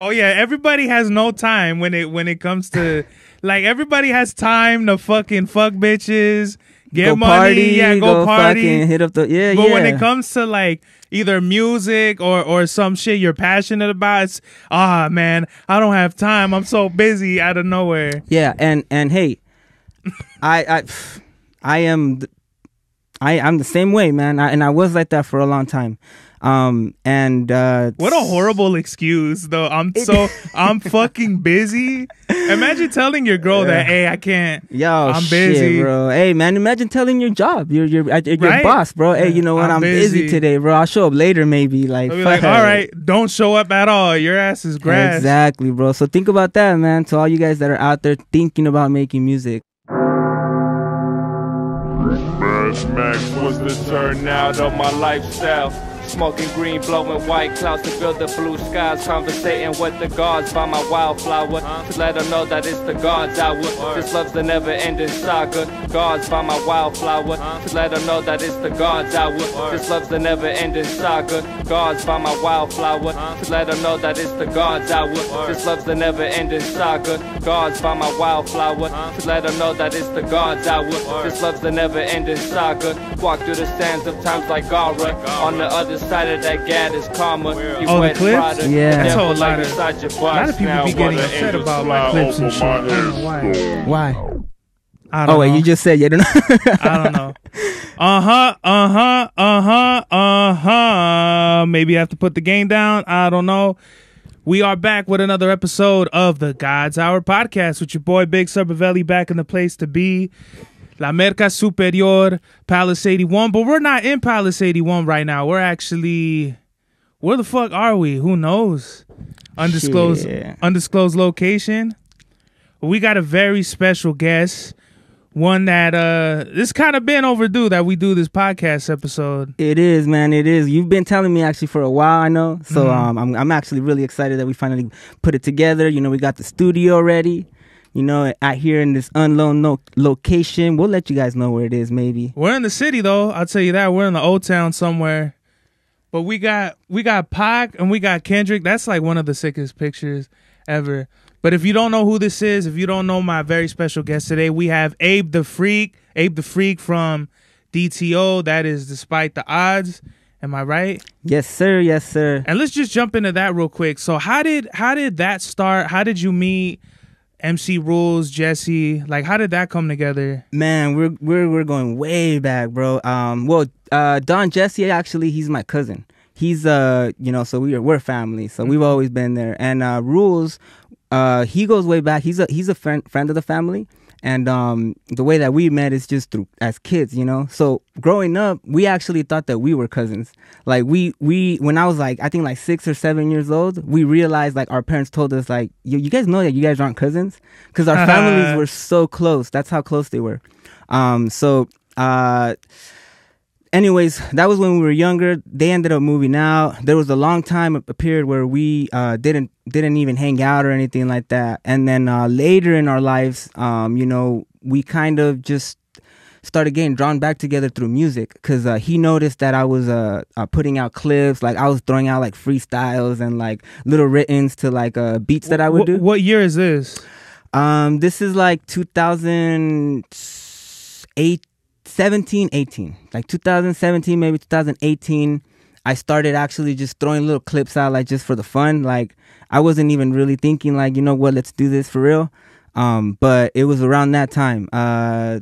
Oh yeah, everybody has no time when it when it comes to like everybody has time to fucking fuck bitches, get go money, party, yeah, go, go party, fucking hit up the yeah. But yeah. when it comes to like either music or or some shit you're passionate about, it's ah man, I don't have time. I'm so busy out of nowhere. Yeah, and and hey, I I I am I I'm the same way, man. I, and I was like that for a long time. Um, and uh, what a horrible excuse, though. I'm so I'm fucking busy. Imagine telling your girl that, hey, I can't. Yo, I'm shit, busy, bro. Hey, man, imagine telling your job, your your your right? boss, bro. Hey, you know what? I'm, I'm busy. busy. today, bro. I'll show up later, maybe. Like, like all right, don't show up at all. Your ass is grass. Exactly, bro. So think about that, man. To all you guys that are out there thinking about making music. Max was the turnout of my lifestyle. Smoking green, blowing white clouds to fill the blue skies. Conversating with the gods by my wildflower. To let them know that it's the gods hour. This love's the never ending saga. Gods by my wildflower. To let them know that it's the gods hour. This love's the never ending saga. Gods by my wildflower. To let them know that it's the gods hour. This love's the never ending saga. Gods by my wildflower. To let them know that it's the gods hour. This love's the never ending saga. Walk through the sands of times like Gara. On the other side that gat is karma. You oh, the clips? Yeah. That's a whole lot of, a lot of people be getting upset about my clips and shit. Why? Why? I oh, don't oh wait, know. you just said you don't know. I don't know. Uh huh. Uh huh. Uh huh. Uh huh. Maybe I have to put the game down. I don't know. We are back with another episode of the God's Hour podcast with your boy Big Subavelli back in the place to be. La Merca Superior, Palace 81. But we're not in Palace 81 right now. We're actually, where the fuck are we? Who knows? Undisclosed, yeah. undisclosed location. We got a very special guest. One that uh it's kind of been overdue that we do this podcast episode. It is, man. It is. You've been telling me actually for a while. I know. So mm-hmm. um, I'm I'm actually really excited that we finally put it together. You know, we got the studio ready you know, out here in this unknown no- location. We'll let you guys know where it is, maybe. We're in the city though. I'll tell you that. We're in the old town somewhere. But we got we got Pac and we got Kendrick. That's like one of the sickest pictures ever. But if you don't know who this is, if you don't know my very special guest today, we have Abe the Freak. Abe the Freak from DTO. That is despite the odds. Am I right? Yes, sir. Yes, sir. And let's just jump into that real quick. So how did how did that start? How did you meet? MC Rules, Jesse. Like, how did that come together? Man, we're we're we're going way back, bro. Um, well, uh, Don Jesse actually, he's my cousin. He's uh, you know, so we are we're family, so mm-hmm. we've always been there. And uh, Rules, uh, he goes way back. He's a he's a friend friend of the family. And um, the way that we met is just through as kids, you know. So growing up, we actually thought that we were cousins. Like we we when I was like I think like six or seven years old, we realized like our parents told us like you, you guys know that you guys aren't cousins because our uh-huh. families were so close. That's how close they were. Um, so uh, anyways, that was when we were younger. They ended up moving out. There was a long time a period where we uh, didn't didn't even hang out or anything like that. And then uh, later in our lives, um, you know, we kind of just started getting drawn back together through music because uh, he noticed that I was uh, uh, putting out clips, like I was throwing out like freestyles and like little writtens to like uh, beats that I would do. What year is this? Um, this is like 2008 17, 18, like 2017, maybe 2018, I started actually just throwing little clips out, like just for the fun. Like I wasn't even really thinking, like you know what, let's do this for real. Um, but it was around that time. Uh,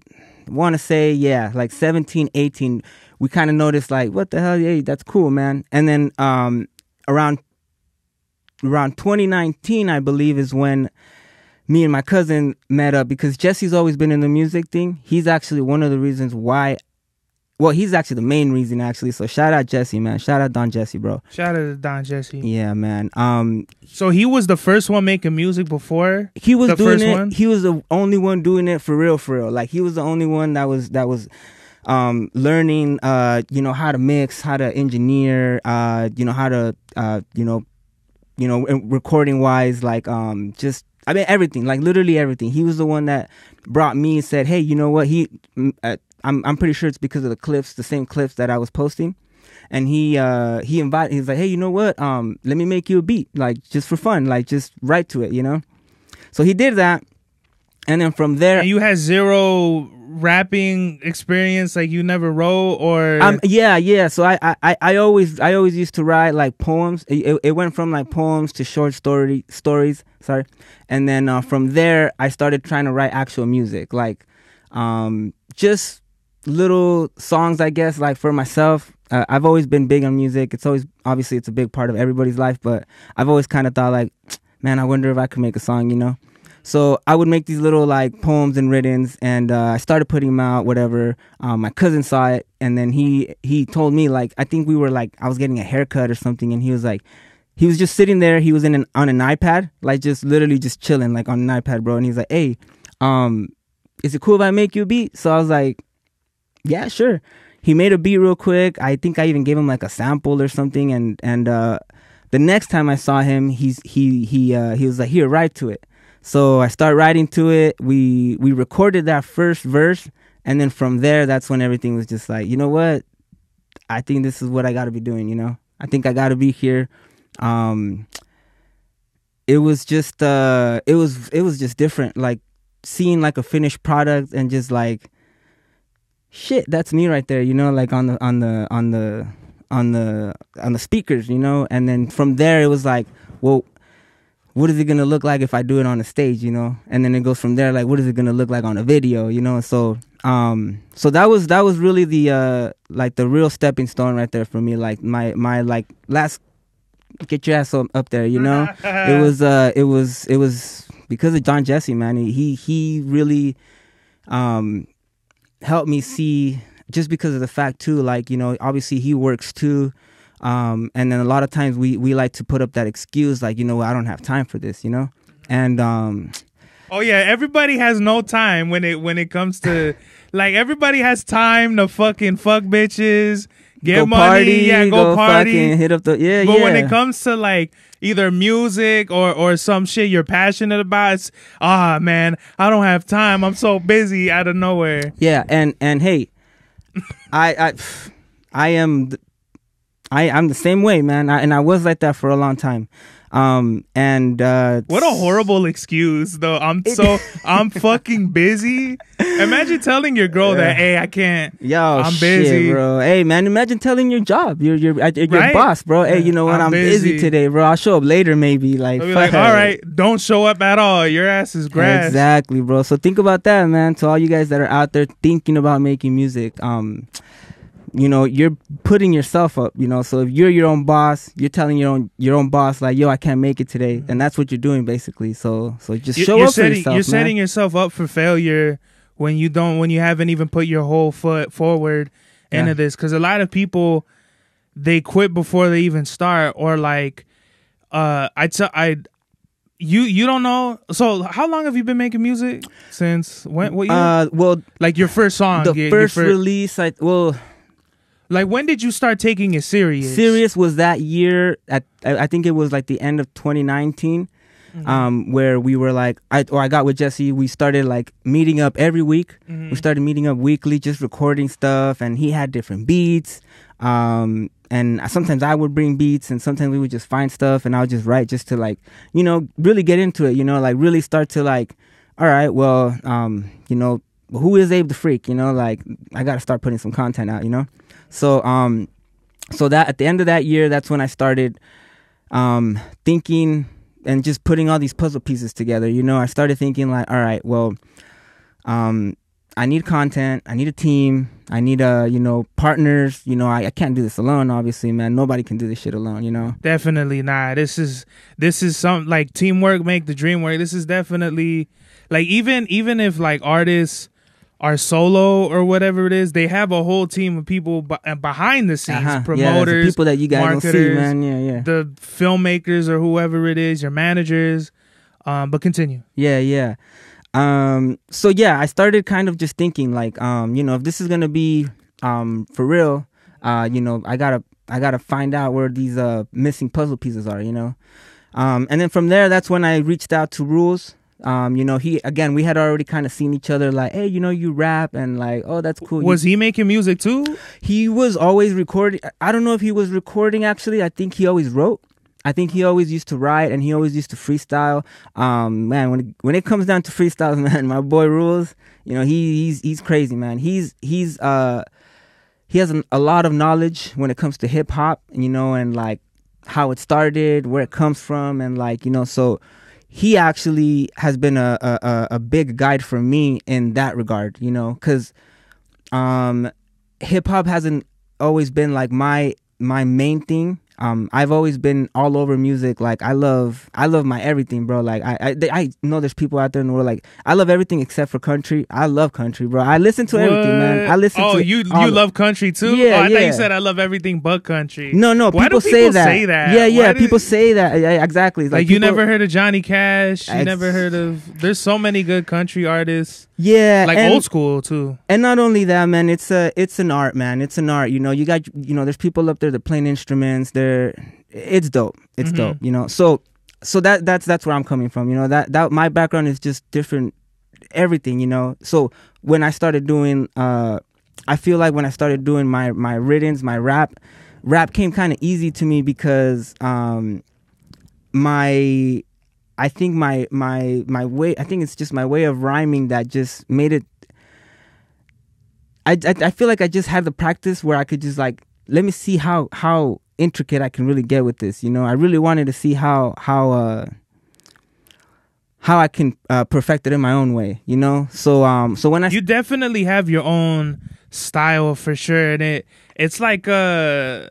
want to say yeah, like 17, 18. We kind of noticed like what the hell, yeah, that's cool, man. And then um, around around 2019, I believe, is when me and my cousin met up because Jesse's always been in the music thing. He's actually one of the reasons why. Well, he's actually the main reason, actually. So shout out Jesse, man. Shout out Don Jesse, bro. Shout out to Don Jesse. Yeah, man. Um. So he was the first one making music before he was doing it. One? He was the only one doing it for real, for real. Like he was the only one that was that was um, learning, uh, you know, how to mix, how to engineer, uh, you know, how to, uh, you know, you know, recording wise, like um, just I mean everything, like literally everything. He was the one that brought me and said, "Hey, you know what? He, mm, uh, I'm I'm pretty sure it's because of the clips, the same clips that I was posting." And he uh, he invited. He's like, "Hey, you know what? Um, let me make you a beat, like just for fun, like just write to it, you know." So he did that, and then from there, and you had zero rapping experience? Like you never wrote or um, yeah, yeah. So I, I, I always I always used to write like poems. It, it went from like poems to short story stories. Sorry, and then uh, from there I started trying to write actual music, like um, just little songs, I guess, like for myself. Uh, I've always been big on music. It's always obviously it's a big part of everybody's life, but I've always kind of thought like, man, I wonder if I could make a song, you know. So I would make these little like poems and riddance, and uh, I started putting them out. Whatever. Um, my cousin saw it, and then he he told me like I think we were like I was getting a haircut or something, and he was like. He was just sitting there. He was in an, on an iPad, like just literally just chilling, like on an iPad, bro. And he's like, "Hey, um, is it cool if I make you a beat?" So I was like, "Yeah, sure." He made a beat real quick. I think I even gave him like a sample or something. And and uh, the next time I saw him, he's he he uh, he was like, "Here, write to it." So I start writing to it. We we recorded that first verse, and then from there, that's when everything was just like, you know what? I think this is what I got to be doing. You know, I think I got to be here. Um, it was just uh, it was it was just different. Like seeing like a finished product and just like, shit, that's me right there. You know, like on the on the on the on the on the speakers. You know, and then from there, it was like, well what is it gonna look like if I do it on a stage, you know? And then it goes from there, like what is it gonna look like on a video, you know? So um so that was that was really the uh like the real stepping stone right there for me. Like my my like last get your ass up there, you know? it was uh it was it was because of John Jesse, man. He he really um helped me see just because of the fact too, like, you know, obviously he works too um, and then a lot of times we, we like to put up that excuse like, you know, I don't have time for this, you know? And, um, Oh yeah, everybody has no time when it when it comes to like everybody has time to fucking fuck bitches, get go money, party, yeah, go, go party, hit up the yeah. But yeah. when it comes to like either music or or some shit you're passionate about, ah oh, man, I don't have time. I'm so busy out of nowhere. Yeah, and and hey, I I I am I I'm the same way, man. I, and I was like that for a long time. Um and uh What a horrible excuse though. I'm it, so I'm fucking busy. Imagine telling your girl yeah. that hey, I can't. Yo, I'm shit, busy, bro. Hey, man, imagine telling your job, your your your right? boss, bro. Hey, you know what? I'm, I'm busy. busy. today, bro. I'll show up later, maybe. Like, like all right, don't show up at all. Your ass is grass. Exactly, bro. So think about that, man. To all you guys that are out there thinking about making music, um, you know you're putting yourself up you know so if you're your own boss you're telling your own your own boss like yo i can't make it today and mm-hmm. that's what you're doing basically so so just you're, show you're up setting, for yourself, you're man. setting yourself up for failure when you don't when you haven't even put your whole foot forward into yeah. this because a lot of people they quit before they even start or like uh i tell i you you don't know so how long have you been making music since when what year? uh well like your first song the your, first, your first release i well like when did you start taking it serious? Serious was that year at I think it was like the end of 2019. Mm -hmm. um, where we were like, I or I got with Jesse. We started like meeting up every week. Mm -hmm. We started meeting up weekly, just recording stuff, and he had different beats. Um, and sometimes I would bring beats, and sometimes we would just find stuff, and I would just write just to like, you know, really get into it. You know, like really start to like, all right, well, um, you know, who is Abe the Freak? You know, like I got to start putting some content out. You know. So um, so that at the end of that year, that's when I started um thinking and just putting all these puzzle pieces together. You know, I started thinking like, all right, well, um, I need content, I need a team, I need a uh, you know partners. You know, I, I can't do this alone. Obviously, man, nobody can do this shit alone. You know, definitely not. This is this is some like teamwork make the dream work. This is definitely like even even if like artists are solo or whatever it is, they have a whole team of people behind the scenes, uh-huh. promoters, yeah, people that you guys marketers, see, man. Yeah, yeah. The filmmakers or whoever it is, your managers. Um, but continue. Yeah, yeah. Um, so yeah, I started kind of just thinking like, um, you know, if this is gonna be um for real, uh, you know, I gotta I gotta find out where these uh missing puzzle pieces are, you know. Um, and then from there, that's when I reached out to Rules um, you know, he again, we had already kind of seen each other, like, hey, you know, you rap, and like, oh, that's cool. Was you, he making music too? He was always recording. I don't know if he was recording actually. I think he always wrote. I think he always used to write and he always used to freestyle. Um, man, when it, when it comes down to freestyles, man, my boy rules. You know, he, he's he's crazy, man. He's he's uh he has an, a lot of knowledge when it comes to hip hop, you know, and like how it started, where it comes from, and like you know, so he actually has been a, a, a big guide for me in that regard, you know, because um, hip hop hasn't always been like my my main thing um, I've always been all over music. Like I love, I love my everything, bro. Like I, I, they, I, know there's people out there in the world like I love everything except for country. I love country, bro. I listen to what? everything, man. I listen. Oh, to you, you love country too? Yeah, oh, I yeah. thought you said I love everything but country. No, no. Why people, do people say, that. say that. Yeah, yeah. Why people say that. Yeah, exactly. Like, like people... you never heard of Johnny Cash. You I... never heard of. There's so many good country artists. Yeah, like and, old school too. And not only that, man. It's a, it's an art, man. It's an art. You know, you got, you know, there's people up there that playing instruments. They're they're it's dope. It's mm-hmm. dope. You know. So so that that's that's where I'm coming from. You know that that my background is just different. Everything you know. So when I started doing, uh, I feel like when I started doing my my riddance, my rap, rap came kind of easy to me because um, my I think my my my way I think it's just my way of rhyming that just made it I, I, I feel like I just had the practice where I could just like let me see how how intricate I can really get with this. You know, I really wanted to see how how uh, how I can uh, perfect it in my own way. You know, so um, so when I you definitely have your own style for sure, and it it's like uh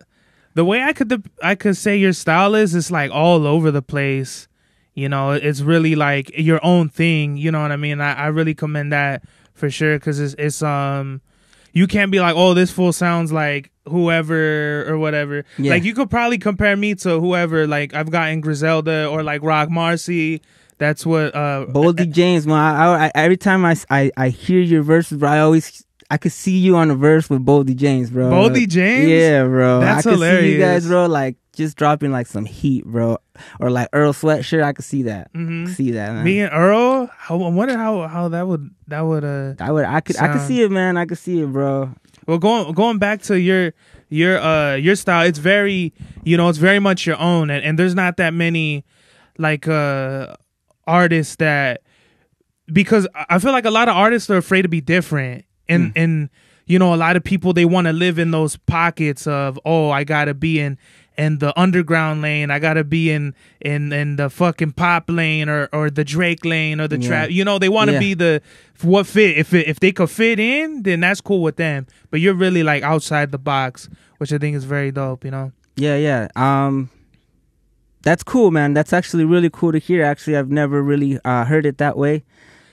the way I could I could say your style is it's like all over the place. You know, it's really like your own thing. You know what I mean? I, I really commend that for sure because it's it's um you can't be like oh this fool sounds like whoever or whatever. Yeah. Like you could probably compare me to whoever. Like I've gotten Griselda or like Rock Marcy. That's what uh Boldy eh, James. Bro, I, I, every time I, I I hear your verses, bro, I always I could see you on the verse with Boldy James, bro. Boldy James, yeah, bro. That's I could hilarious. See you guys, bro, like just dropping like some heat, bro, or like Earl sweatshirt. I could see that. Mm-hmm. see that. Man. Me and Earl. I wonder how how that would that would uh. I would. I could. Sound. I could see it, man. I could see it, bro. Well, going going back to your your uh your style, it's very you know it's very much your own, and, and there's not that many like uh artists that because I feel like a lot of artists are afraid to be different, and mm. and you know a lot of people they want to live in those pockets of oh I gotta be in in the underground lane. I gotta be in in in the fucking pop lane or or the Drake lane or the yeah. trap. You know, they want to yeah. be the what fit. If it, if they could fit in, then that's cool with them. But you're really like outside the box, which I think is very dope. You know. Yeah, yeah. Um, that's cool, man. That's actually really cool to hear. Actually, I've never really uh, heard it that way.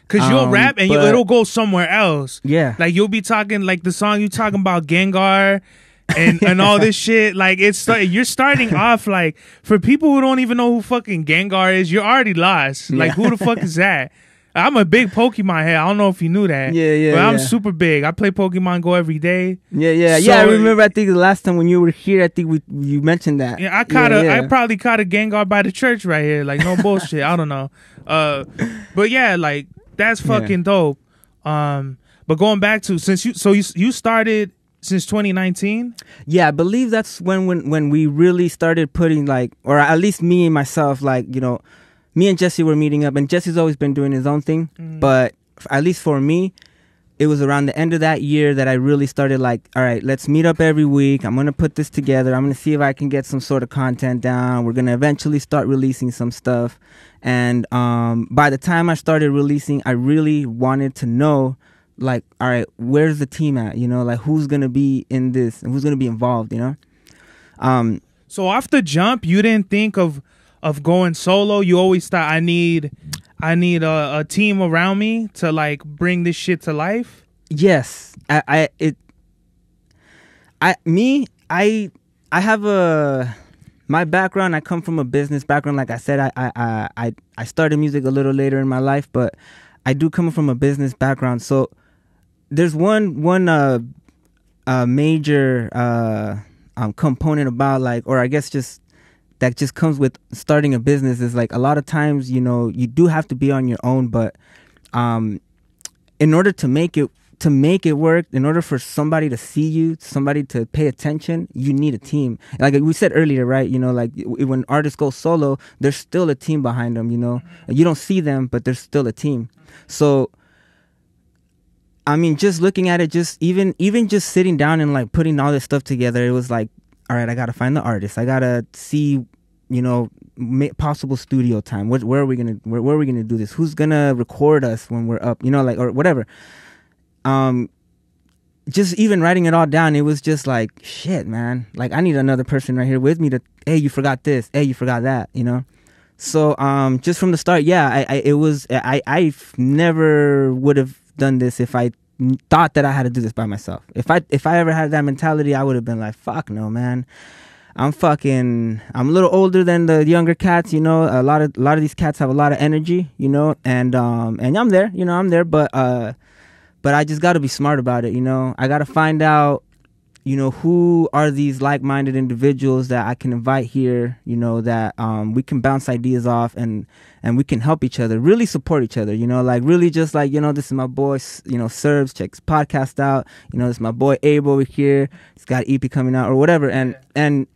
Cause you'll um, rap and but, you, it'll go somewhere else. Yeah, like you'll be talking like the song you talking about, Gengar and and all this shit. Like it's you're starting off like for people who don't even know who fucking Gengar is, you're already lost. Like yeah. who the fuck is that? I'm a big Pokemon head. I don't know if you knew that. Yeah, yeah. But I'm yeah. super big. I play Pokemon Go every day. Yeah, yeah, so, yeah. I remember. I think the last time when you were here, I think we you mentioned that. Yeah, I caught yeah, a. Yeah. I probably caught a Gengar by the church right here. Like no bullshit. I don't know. Uh, but yeah, like that's fucking dope. Um, but going back to since you so you you started since 2019 yeah i believe that's when, when when we really started putting like or at least me and myself like you know me and jesse were meeting up and jesse's always been doing his own thing mm-hmm. but at least for me it was around the end of that year that i really started like all right let's meet up every week i'm gonna put this together i'm gonna see if i can get some sort of content down we're gonna eventually start releasing some stuff and um, by the time i started releasing i really wanted to know like all right where's the team at you know like who's gonna be in this and who's gonna be involved you know um so off the jump you didn't think of of going solo you always thought i need i need a, a team around me to like bring this shit to life yes i i it i me i i have a my background i come from a business background like i said i i i i started music a little later in my life but I do come from a business background, so there's one one uh, uh major uh um, component about like, or I guess just that just comes with starting a business is like a lot of times you know you do have to be on your own, but um, in order to make it to make it work, in order for somebody to see you, somebody to pay attention, you need a team. Like we said earlier, right? You know, like when artists go solo, there's still a team behind them. You know, you don't see them, but there's still a team. So I mean, just looking at it, just even even just sitting down and like putting all this stuff together, it was like, all right, I gotta find the artist. I gotta see, you know, possible studio time. Where, where are we gonna where, where, are we gonna do this? Who's gonna record us when we're up? You know, like or whatever. Um, just even writing it all down, it was just like shit, man. Like I need another person right here with me to. Hey, you forgot this. Hey, you forgot that. You know. So um, just from the start, yeah, I, I it was I I never would have done this if I thought that I had to do this by myself. If I if I ever had that mentality, I would have been like, fuck no, man. I'm fucking I'm a little older than the younger cats, you know. A lot of a lot of these cats have a lot of energy, you know, and um and I'm there, you know, I'm there, but uh but I just got to be smart about it, you know. I got to find out you know, who are these like minded individuals that I can invite here, you know, that um, we can bounce ideas off and, and we can help each other, really support each other, you know, like really just like, you know, this is my boy, you know, Serbs, checks podcast out, you know, this is my boy Abe over here, he's got EP coming out or whatever. And, and,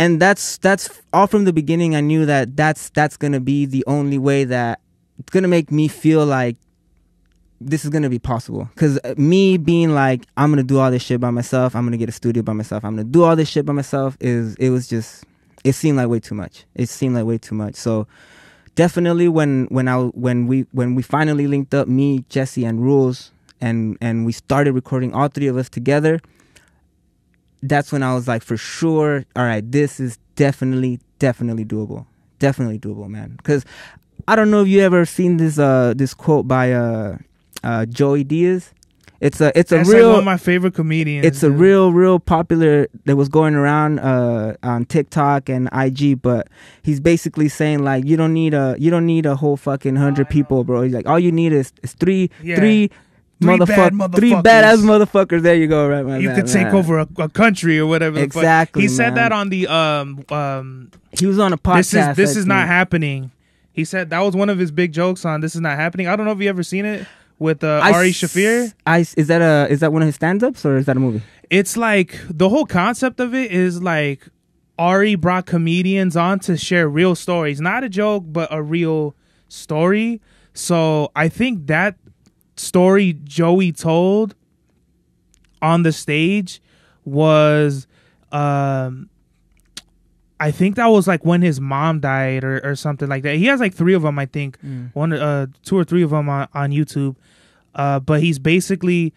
and that's that's all from the beginning i knew that that's that's gonna be the only way that it's gonna make me feel like this is gonna be possible. Cause uh, me being like, I'm gonna do all this shit by myself. I'm gonna get a studio by myself. I'm gonna do all this shit by myself. Is it was just, it seemed like way too much. It seemed like way too much. So definitely when when I when we when we finally linked up, me, Jesse, and Rules, and and we started recording all three of us together. That's when I was like, for sure, all right, this is definitely definitely doable, definitely doable, man. Because I don't know if you ever seen this uh this quote by uh uh, Joey Diaz. It's a it's a That's real like one of my favorite comedians. It's dude. a real real popular that was going around uh, on TikTok and IG, but he's basically saying like you don't need a you don't need a whole fucking hundred people, bro. He's like all you need is, is three yeah. three Three motherfuck- bad three badass motherfuckers. There you go, right? Man, you man, could take over a, a, country or whatever. Exactly. He said that on the um um. He was on a podcast. This is this is not happening. He said that was one of his big jokes on "This is not happening." I don't know if you ever seen it with uh, Ari Shafir. I, is that a is that one of his stand ups or is that a movie? It's like the whole concept of it is like Ari brought comedians on to share real stories, not a joke, but a real story. So I think that story Joey told on the stage was um, I think that was like when his mom died or, or something like that. He has like three of them, I think, mm. one, uh, two or three of them on, on YouTube. Uh, but he's basically,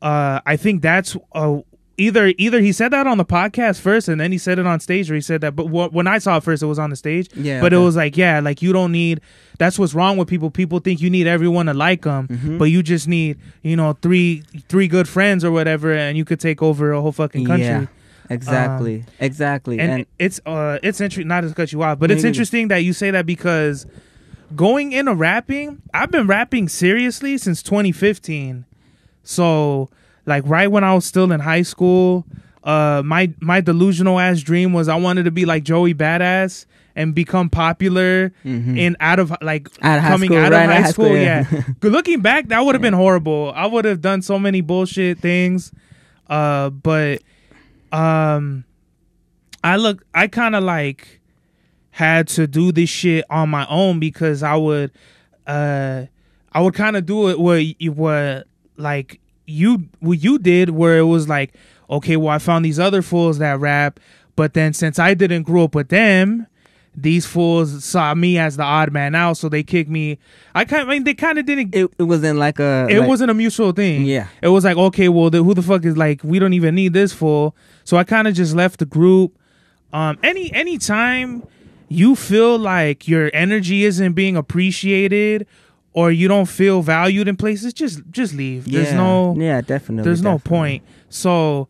uh, I think that's uh, either either he said that on the podcast first, and then he said it on stage, or he said that. But wh- when I saw it first, it was on the stage. Yeah, but okay. it was like, yeah, like you don't need. That's what's wrong with people. People think you need everyone to like them, mm-hmm. but you just need you know three three good friends or whatever, and you could take over a whole fucking country. Yeah. Exactly. Um, exactly. And, and, it's uh it's interesting not to cut you off, but it's interesting that you say that because going into rapping, I've been rapping seriously since 2015. So like right when I was still in high school, uh my my delusional ass dream was I wanted to be like Joey Badass and become popular mm-hmm. and out of like out coming school, out right of high, high school. school yeah. yeah. Looking back, that would have yeah. been horrible. I would have done so many bullshit things. Uh but um I look I kind of like had to do this shit on my own because I would uh I would kind of do it where you were like you what you did where it was like okay well I found these other fools that rap but then since I didn't grow up with them these fools saw me as the odd man out, so they kicked me. I kind, I mean, they kind of didn't. It, it, wasn't like a. It like, wasn't a mutual thing. Yeah, it was like okay, well, the, who the fuck is like, we don't even need this fool. So I kind of just left the group. Um, any any time you feel like your energy isn't being appreciated or you don't feel valued in places, just just leave. Yeah. There's no yeah, definitely. There's definitely. no point. So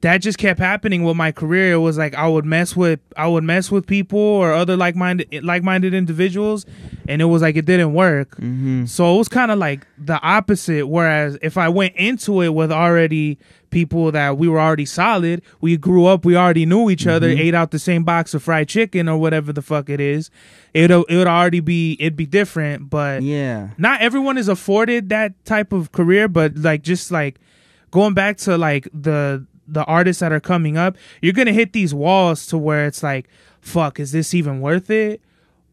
that just kept happening with my career. It was like I would mess with I would mess with people or other like minded like minded individuals, and it was like it didn't work. Mm-hmm. So it was kind of like the opposite. Whereas if I went into it with already people that we were already solid, we grew up, we already knew each other, mm-hmm. ate out the same box of fried chicken or whatever the fuck it is, it'll it would already be it'd be different. But yeah, not everyone is afforded that type of career. But like just like going back to like the the artists that are coming up, you're gonna hit these walls to where it's like, fuck, is this even worth it?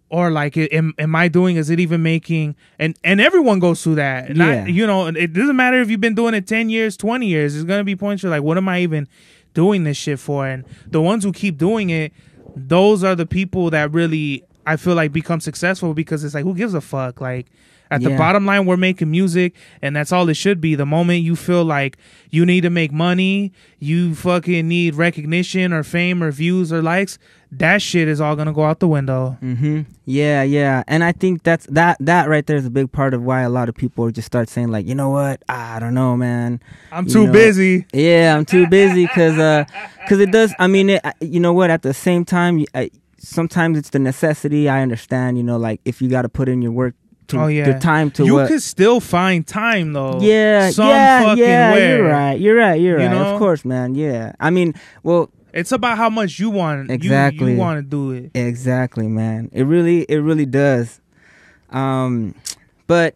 Or like, am, am I doing? Is it even making? And and everyone goes through that. Not, yeah. You know, it doesn't matter if you've been doing it ten years, twenty years. There's gonna be points where like, what am I even doing this shit for? And the ones who keep doing it, those are the people that really I feel like become successful because it's like, who gives a fuck? Like, at yeah. the bottom line, we're making music, and that's all it should be. The moment you feel like you need to make money, you fucking need recognition or fame or views or likes, that shit is all gonna go out the window. Mm-hmm. Yeah, yeah, and I think that's that that right there is a big part of why a lot of people just start saying like, you know what, I don't know, man. I'm you too know? busy. Yeah, I'm too busy because uh, because it does. I mean, it, you know what? At the same time, I, sometimes it's the necessity. I understand, you know, like if you got to put in your work to oh, yeah. the time to you could still find time though. Yeah, some yeah, yeah. Where. You're right. You're right. You're you right. Know? Of course, man. Yeah. I mean, well, it's about how much you want. Exactly. You, you want to do it. Exactly, man. It really, it really does. Um, but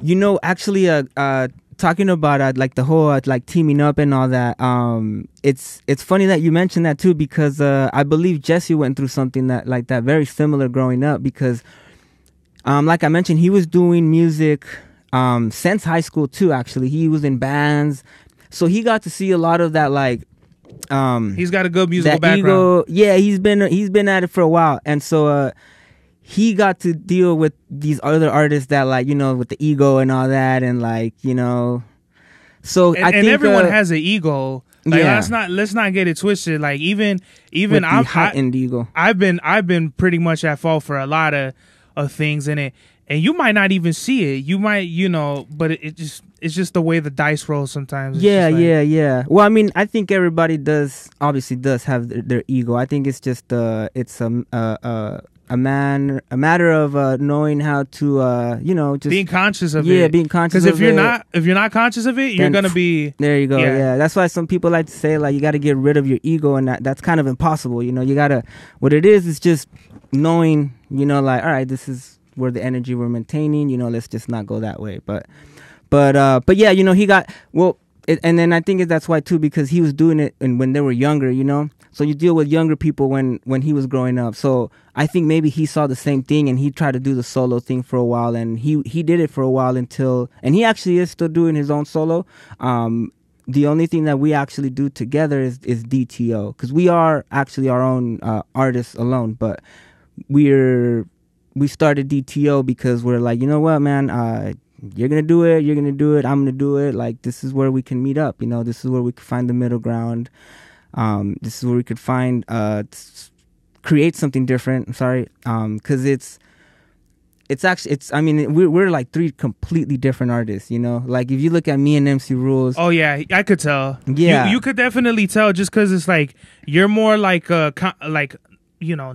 you know, actually, uh, uh talking about uh, like the whole uh, like teaming up and all that um it's it's funny that you mentioned that too because uh i believe jesse went through something that like that very similar growing up because um, like I mentioned, he was doing music um, since high school too. Actually, he was in bands, so he got to see a lot of that. Like, um, he's got a good musical background. Ego, yeah, he's been he's been at it for a while, and so uh, he got to deal with these other artists that like you know with the ego and all that, and like you know, so and, I and think, everyone uh, has an ego. Like, yeah. let's not let's not get it twisted. Like even even i have hot I, ego. I've been I've been pretty much at fault for a lot of of things in it and you might not even see it you might you know but it, it just it's just the way the dice roll sometimes it's yeah like, yeah yeah well i mean i think everybody does obviously does have their, their ego i think it's just uh it's a uh, uh a man a matter of uh, knowing how to uh, you know just being conscious of yeah, it. Yeah, being conscious. Because if you're it, not if you're not conscious of it, you're gonna be there. You go. Yeah. yeah. that's why some people like to say like you got to get rid of your ego, and that, that's kind of impossible. You know, you gotta what it is is just knowing. You know, like all right, this is where the energy we're maintaining. You know, let's just not go that way. But but uh, but yeah, you know, he got well. It, and then I think that's why too, because he was doing it and when they were younger, you know. So you deal with younger people when when he was growing up. So I think maybe he saw the same thing and he tried to do the solo thing for a while and he he did it for a while until and he actually is still doing his own solo. Um, the only thing that we actually do together is is DTO because we are actually our own uh, artists alone, but we're we started DTO because we're like, you know what, man, uh, you're gonna do it, you're gonna do it, I'm gonna do it. Like this is where we can meet up, you know, this is where we can find the middle ground. Um, this is where we could find uh, create something different. I'm sorry, because um, it's it's actually it's. I mean, we're we're like three completely different artists. You know, like if you look at me and MC Rules. Oh yeah, I could tell. Yeah, you, you could definitely tell just because it's like you're more like a like you know.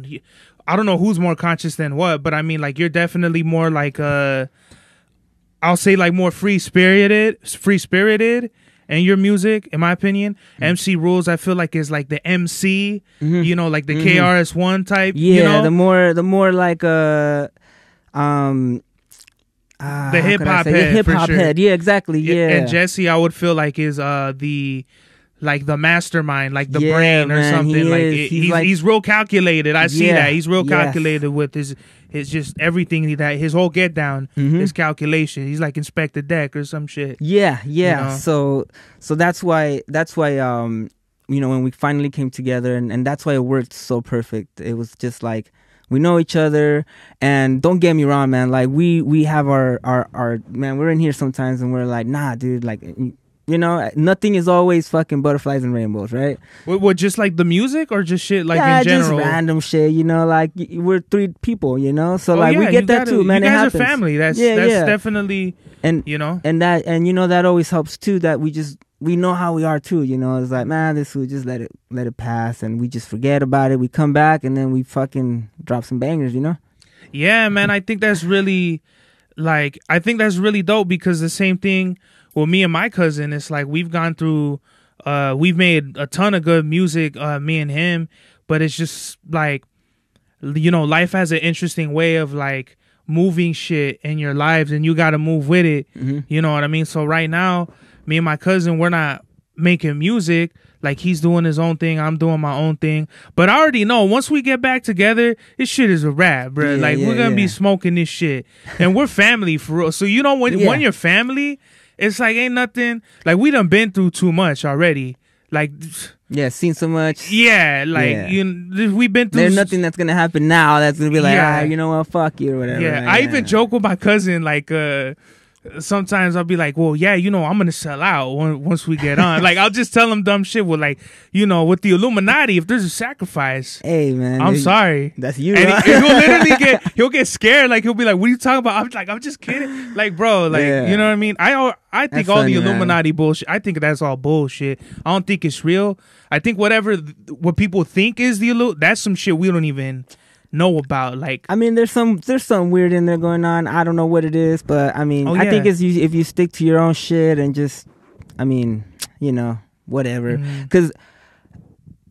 I don't know who's more conscious than what, but I mean, like you're definitely more like uh, I'll say like more free spirited, free spirited, and your music, in my opinion. Mm-hmm. MC Rules, I feel like is like the MC, mm-hmm. you know, like the mm-hmm. KRS One type. Yeah, you know? the more the more like uh, um. Uh, the hip hop head, hip hop sure. head, yeah, exactly, yeah. And Jesse, I would feel like is uh the like the mastermind, like the yeah, brain or man, something. He like, it, he's, he's, like he's real calculated. I see yeah, that he's real calculated yes. with his it's just everything that his whole get down, mm-hmm. his calculation. He's like Inspector Deck or some shit. Yeah, yeah. You know? So so that's why that's why um you know when we finally came together and and that's why it worked so perfect. It was just like we know each other and don't get me wrong man like we we have our our our man we're in here sometimes and we're like nah dude like you know, nothing is always fucking butterflies and rainbows, right? What, what just like the music or just shit like yeah, in general? just random shit. You know, like we're three people. You know, so oh, like yeah, we get that gotta, too, man. You guys it happens. are family. That's yeah, that's yeah. definitely and you know and that and you know that always helps too. That we just we know how we are too. You know, it's like man, this we just let it let it pass and we just forget about it. We come back and then we fucking drop some bangers. You know? Yeah, man. I think that's really like I think that's really dope because the same thing well, me and my cousin, it's like we've gone through, uh, we've made a ton of good music, uh, me and him, but it's just like, you know, life has an interesting way of like moving shit in your lives and you got to move with it. Mm-hmm. You know what I mean? So right now, me and my cousin, we're not making music. Like he's doing his own thing, I'm doing my own thing. But I already know once we get back together, this shit is a wrap, bro. Yeah, like yeah, we're gonna yeah. be smoking this shit, and we're family for real. So you know when when you're family, it's like ain't nothing. Like we done been through too much already. Like yeah, seen so much. Yeah, like yeah. you, we've been through. There's nothing that's gonna happen now that's gonna be like, yeah. ah, you know what, fuck you or whatever. Yeah, I even joke with my cousin like, uh, sometimes I'll be like, well, yeah, you know, I'm gonna sell out once we get on. like I'll just tell them dumb shit. Well, like you know, with the Illuminati, if there's a sacrifice, hey man, I'm sorry, that's you. And huh? he, will literally get he'll get scared. Like he'll be like, what are you talking about? I'm like, I'm just kidding. Like bro, like yeah. you know what I mean? I I think that's all funny, the Illuminati man. bullshit. I think that's all bullshit. I don't think it's real. I think whatever what people think is the that's some shit we don't even know about. Like, I mean, there's some there's some weird in there going on. I don't know what it is, but I mean, oh, yeah. I think it's you if you stick to your own shit and just, I mean, you know, whatever. Because mm.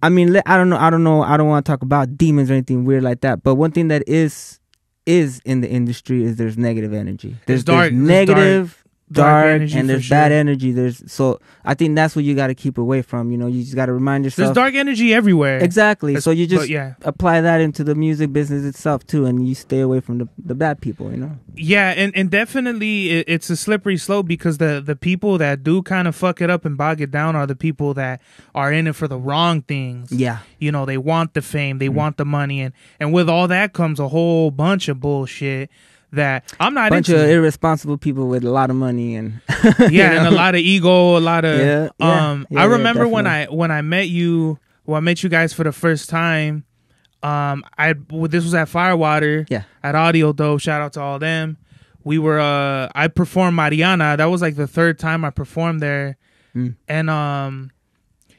I mean, I don't know, I don't know, I don't want to talk about demons or anything weird like that. But one thing that is is in the industry is there's negative energy. There's, there's dark there's negative dark, and there's sure. bad energy. There's so I think that's what you got to keep away from. You know, you just got to remind yourself. There's dark energy everywhere. Exactly. That's, so you just yeah. apply that into the music business itself too, and you stay away from the, the bad people. You know. Yeah, and and definitely it, it's a slippery slope because the the people that do kind of fuck it up and bog it down are the people that are in it for the wrong things. Yeah. You know, they want the fame, they mm-hmm. want the money, and and with all that comes a whole bunch of bullshit that I'm not bunch into. of irresponsible people with a lot of money and yeah, know? and a lot of ego, a lot of yeah, yeah um. Yeah, I remember yeah, when I when I met you, when I met you guys for the first time, um, I well, this was at Firewater, yeah, at Audio Dope. Shout out to all them. We were uh, I performed Mariana. That was like the third time I performed there, mm. and um.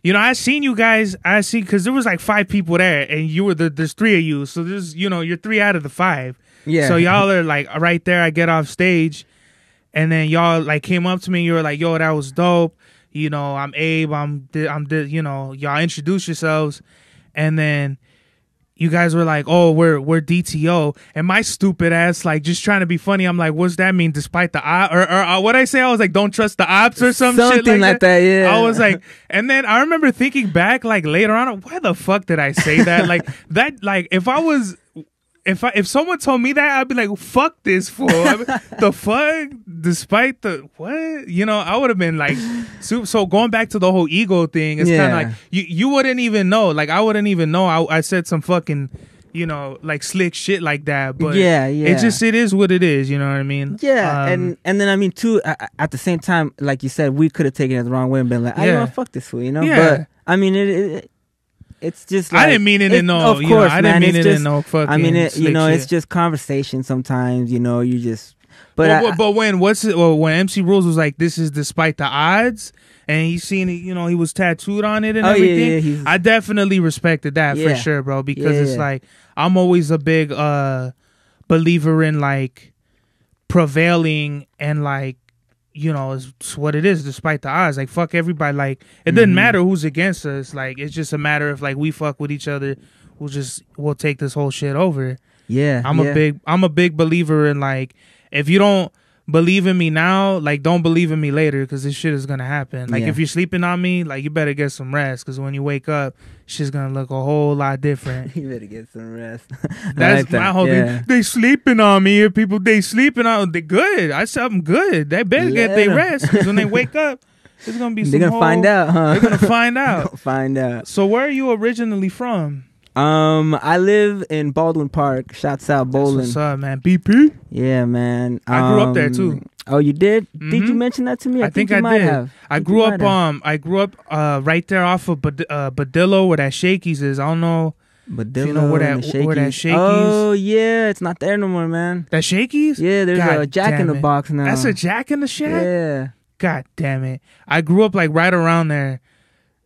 You know, I seen you guys. I see because there was like five people there, and you were the, there's three of you. So there's you know you're three out of the five yeah. So y'all are like right there. I get off stage, and then y'all like came up to me. You were like, "Yo, that was dope." You know, I'm Abe. I'm I'm you know, y'all introduce yourselves, and then you guys were like, "Oh, we're we're DTO," and my stupid ass like just trying to be funny. I'm like, "What's that mean?" Despite the I or, or uh, what I say, I was like, "Don't trust the ops" or some something shit like, like that. that. Yeah, I was like, and then I remember thinking back like later on, why the fuck did I say that? like that like if I was if I, if someone told me that, I'd be like, "Fuck this fool!" I mean, the fuck, despite the what, you know, I would have been like, so, so, going back to the whole ego thing, it's yeah. kind of like you you wouldn't even know, like I wouldn't even know, I, I said some fucking you know, like slick shit like that. But yeah, yeah, it just it is what it is. You know what I mean? Yeah, um, and and then I mean too. I, at the same time, like you said, we could have taken it the wrong way and been like, "I yeah. don't fuck this fool," you know. Yeah. But I mean, it, it it's just like, I didn't mean it, it in no. Of course, know, I man, didn't mean it just, in no fucking. I mean it. You know, shit. it's just conversation. Sometimes you know, you just. But well, I, but when what's it? Well, when MC Rules was like, "This is despite the odds," and he seen it. You know, he was tattooed on it and oh, everything. Yeah, yeah, I definitely respected that yeah. for sure, bro. Because it's like I'm always a big uh believer in like prevailing and like you know, it's, what it is, despite the odds. Like, fuck everybody. Like, it doesn't mm-hmm. matter who's against us. Like, it's just a matter of, like, we fuck with each other. We'll just, we'll take this whole shit over. Yeah. I'm yeah. a big, I'm a big believer in, like, if you don't, believe in me now, like don't believe in me later because this shit is gonna happen. Like yeah. if you're sleeping on me, like you better get some rest because when you wake up, shit's gonna look a whole lot different. you better get some rest. That's like that. my whole yeah. thing. They sleeping on me. If people they sleeping on, they good. I said I'm good. They better get their rest because when they wake up. It's gonna be. They're gonna whole, find out, huh? They're gonna find out. find out. So, where are you originally from? Um, I live in Baldwin Park. Shouts out Bowling. what's up, man? BP. Yeah, man. Um, I grew up there um, too. Oh, you did? Mm-hmm. Did you mm-hmm. mention that to me? I, I think, think, I did. Have. I, I grew up. Um, I grew up uh right there off of Bad- uh, Badillo where that Shakey's is. I don't know. Badillo, you know where that, where that Shakey's? Oh yeah, it's not there no more, man. That Shakey's? Yeah, there's God a Jack in the Box now. That's a Jack in the Shack. Yeah. God damn it! I grew up like right around there.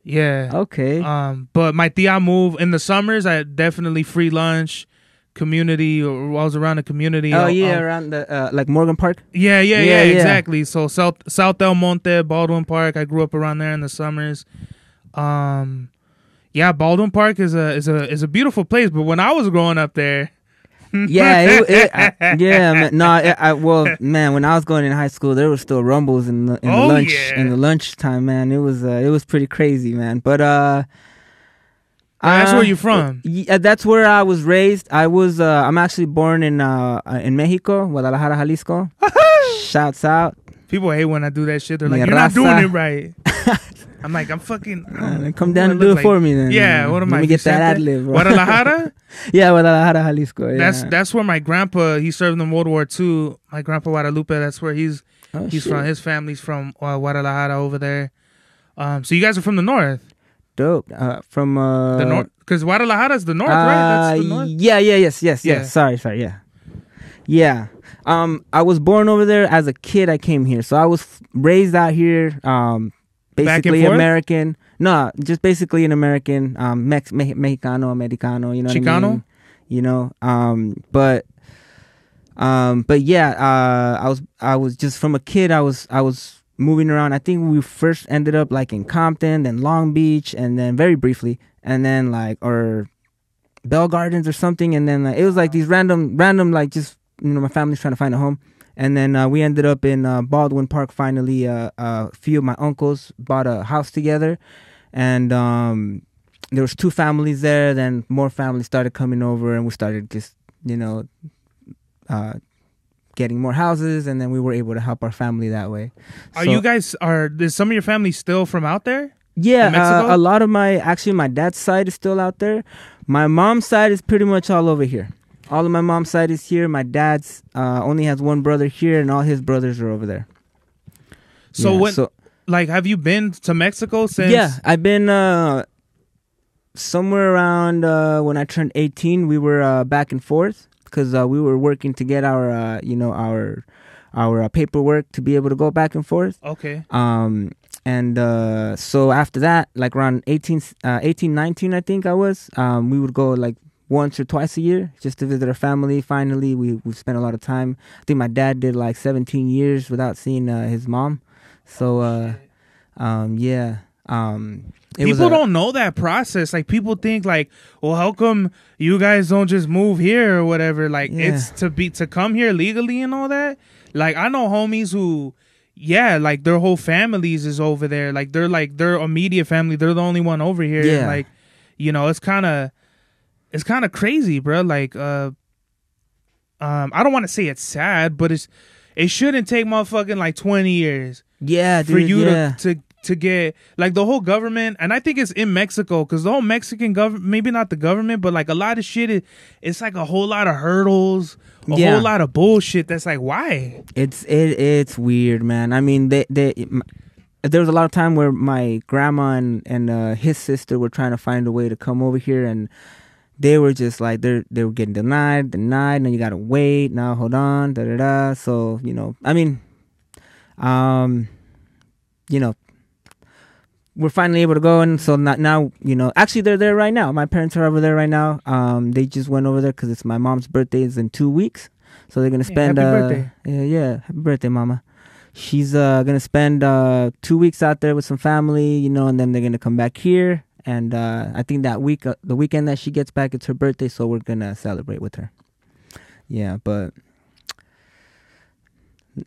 Yeah. Okay. Um, but my tia move in the summers. I definitely free lunch, community, or I was around the community. Oh I'll, yeah, I'll, um, around the uh, like Morgan Park. Yeah, yeah, yeah, yeah exactly. So South South El Monte, Baldwin Park. I grew up around there in the summers. Um, yeah, Baldwin Park is a is a is a beautiful place. But when I was growing up there, yeah, it, it, I, yeah, man, no, it, I, well, man, when I was going in high school, there was still rumbles in the, in oh, the lunch yeah. in the lunchtime, man. It was uh, it was pretty crazy, man. But uh, yeah, that's uh, where you from? yeah, that's where I was raised. I was uh, I'm actually born in uh, in Mexico, Guadalajara, Jalisco. Shouts out. People hate when I do that shit. They're like, "You're raza. not doing it right." I'm like, I'm fucking. Uh, come down and do it like? for me then. Yeah, what am Let I? Let me get that ad lib. Guadalajara. yeah, Guadalajara, Jalisco. Yeah. That's that's where my grandpa he served in World War II. My grandpa Guadalupe. That's where he's oh, he's shit. from. His family's from uh, Guadalajara over there. Um, so you guys are from the north. Dope. Uh, from uh, the north, because Guadalajara is the north, right? The uh, north. Yeah, yeah, yes, yes, yeah. yes. Sorry, sorry. Yeah, yeah. Um, I was born over there as a kid. I came here, so I was raised out here. Um, basically American. No, just basically an American, um, Mex- Me- Mexicano, Americano. You know, Chicano. I mean? You know, um, but um, but yeah, uh, I was I was just from a kid. I was I was moving around. I think we first ended up like in Compton, then Long Beach, and then very briefly, and then like or Bell Gardens or something. And then like, it was like these random random like just you know my family's trying to find a home. And then uh, we ended up in uh, Baldwin Park finally. Uh, a uh, few of my uncles bought a house together, and um, there was two families there. Then more families started coming over, and we started just you know uh, getting more houses, and then we were able to help our family that way. Are so, you guys are? Is some of your family still from out there? Yeah, uh, a lot of my actually my dad's side is still out there. My mom's side is pretty much all over here all of my mom's side is here. My dad's uh, only has one brother here, and all his brothers are over there. So yeah, So, like, have you been to Mexico since? Yeah, I've been uh, somewhere around uh, when I turned eighteen. We were uh, back and forth because uh, we were working to get our, uh, you know, our our paperwork to be able to go back and forth. Okay. Um, and uh, so after that like around 18, uh, 18 19 i think i was um, we would go like once or twice a year just to visit our family. Finally, we, we've spent a lot of time. I think my dad did like 17 years without seeing uh, his mom. So, oh, uh, um, yeah. Um, people a, don't know that process. Like people think like, well, how come you guys don't just move here or whatever? Like yeah. it's to be to come here legally and all that. Like I know homies who yeah, like their whole families is over there. Like they're like their immediate family, they're the only one over here. Yeah. And, like, you know, it's kinda it's kind of crazy, bro. Like, uh, um, I don't want to say it's sad, but it's it shouldn't take motherfucking like twenty years. Yeah, dude, for you yeah. to, to to get like the whole government, and I think it's in Mexico because the whole Mexican government, maybe not the government, but like a lot of shit, is, it's like a whole lot of hurdles, a yeah. whole lot of bullshit. That's like why it's it it's weird, man. I mean, they they. There was a lot of time where my grandma and and uh, his sister were trying to find a way to come over here, and they were just like they're they were getting denied, denied. Now you gotta wait. Now hold on, da da da. So you know, I mean, um, you know, we're finally able to go, and so not, now you know. Actually, they're there right now. My parents are over there right now. Um, they just went over there because it's my mom's birthday is in two weeks, so they're gonna spend. Yeah, happy uh, birthday. Yeah, yeah, happy birthday, mama she's uh, gonna spend uh, two weeks out there with some family, you know, and then they're gonna come back here and uh, I think that week, uh, the weekend that she gets back, it's her birthday, so we're gonna celebrate with her. Yeah, but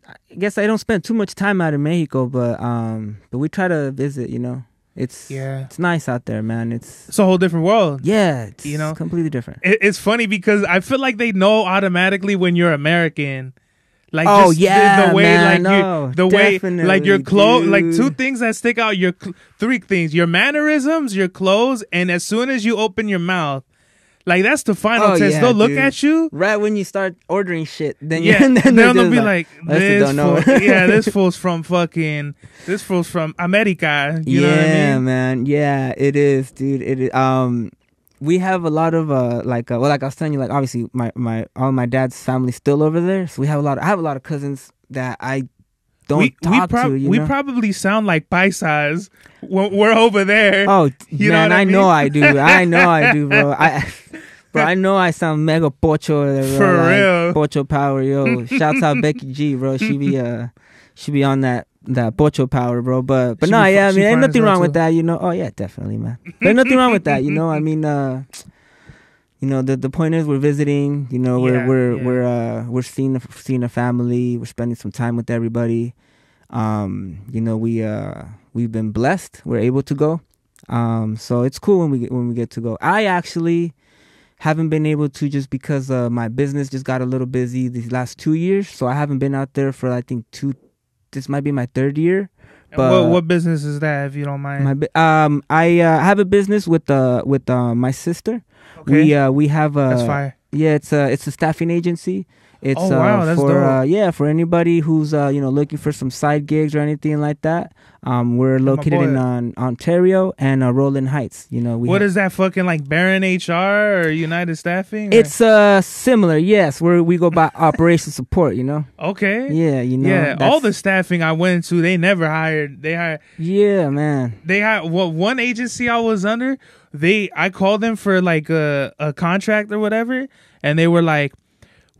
I guess I don't spend too much time out in Mexico, but um, but we try to visit. You know, it's yeah, it's nice out there, man. It's it's a whole different world. Yeah, you know, completely different. It, it's funny because I feel like they know automatically when you're American like oh just yeah, the, the way man, like no, you, oh, the way like your clothes, like two things that stick out. Your cl- three things: your mannerisms, your clothes, and as soon as you open your mouth, like that's the final oh, test. Yeah, they'll dude. look at you right when you start ordering shit. Then yeah, you, then they'll, they'll be like, like this fool, yeah, this fool's from fucking this fool's from America. You yeah, know what I mean? man. Yeah, it is, dude. It is, um we have a lot of uh like uh, well like I was telling you like obviously my my all my dad's family still over there so we have a lot of, I have a lot of cousins that I don't we, talk we prob- to you know? we probably sound like paisas we're, we're over there oh you man know I, I mean? know I do I know I do bro I bro I know I sound mega pocho bro. for like, real pocho power yo shouts out Becky G bro she be uh she be on that that bocho power, bro. But but no, nah, yeah, I mean, ain't nothing wrong too. with that, you know. Oh yeah, definitely, man. There's nothing wrong with that, you know. I mean, uh, you know, the the point is we're visiting. You know, we're yeah, we're yeah. we're uh, we're seeing a, seeing a family. We're spending some time with everybody. Um, you know, we uh we've been blessed. We're able to go. Um, so it's cool when we when we get to go. I actually haven't been able to just because uh, my business just got a little busy these last two years. So I haven't been out there for I think two this might be my third year. But what, what business is that, if you don't mind? My um, I uh, have a business with uh with uh, my sister. Okay. We uh we have a. That's fire. Yeah, it's a it's a staffing agency. It's oh, uh, wow, uh, for uh, yeah for anybody who's uh, you know looking for some side gigs or anything like that. Um, we're located in uh, Ontario and uh, Roland Heights. You know, what is that fucking like Baron HR or United Staffing? Or? It's uh similar, yes. Where we go by operation support. You know. Okay. Yeah, you know. Yeah, all the staffing I went to, they never hired. They hired. Yeah, man. They had well one agency I was under. They I called them for like a a contract or whatever, and they were like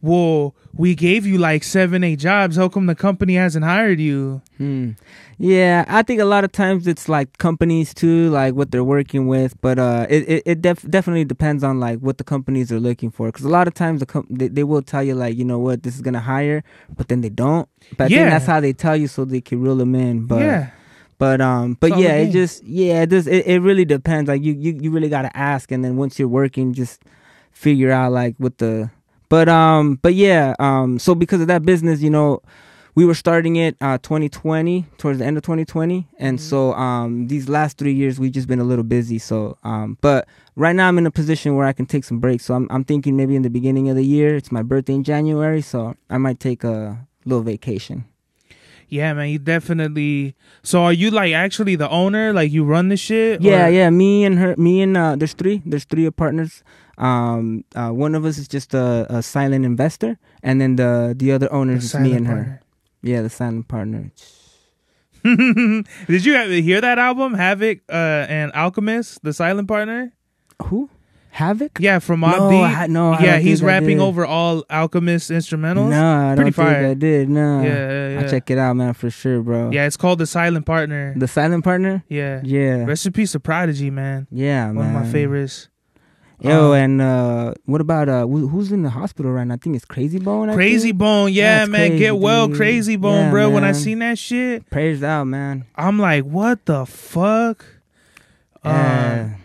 well, we gave you like seven, eight jobs. How come the company hasn't hired you? Hmm. Yeah, I think a lot of times it's like companies too, like what they're working with. But uh, it it, it def- definitely depends on like what the companies are looking for. Because a lot of times the com- they, they, will tell you like, you know what, this is gonna hire, but then they don't. But yeah. that's how they tell you so they can reel them in. But yeah. But um, but yeah, it just yeah, it just it, it really depends. Like you, you you really gotta ask, and then once you're working, just figure out like what the but um, but yeah, um, so because of that business, you know, we were starting it uh, 2020 towards the end of 2020 and mm-hmm. so um, these last three years we've just been a little busy so um, but right now i'm in a position where i can take some breaks so I'm, I'm thinking maybe in the beginning of the year it's my birthday in january so i might take a little vacation yeah man you definitely so are you like actually the owner like you run the shit yeah or? yeah me and her me and uh, there's three there's three partners um, uh, one of us is just a, a, silent investor, and then the the other owner is me and partner. her. Yeah, the silent partner. Did you hear that album, Havoc uh, and Alchemist, the silent partner? Who? Havoc? Yeah, from Mob no, Deep. I, no, yeah, he's rapping over all Alchemist instrumentals. No, I Pretty don't fire. think I did. No, yeah, yeah, yeah. I check it out, man, for sure, bro. Yeah, it's called the Silent Partner. The Silent Partner. Yeah, yeah. Rest in Prodigy, man. Yeah, one man. of my favorites. Yo, um, and uh, what about uh, who's in the hospital right now? I think it's Crazy Bone. I crazy think? Bone, yeah, yeah man, crazy, get well, dude. Crazy Bone, yeah, bro. Man. When I seen that shit, praise out, man. I'm like, what the fuck? Yeah. Uh,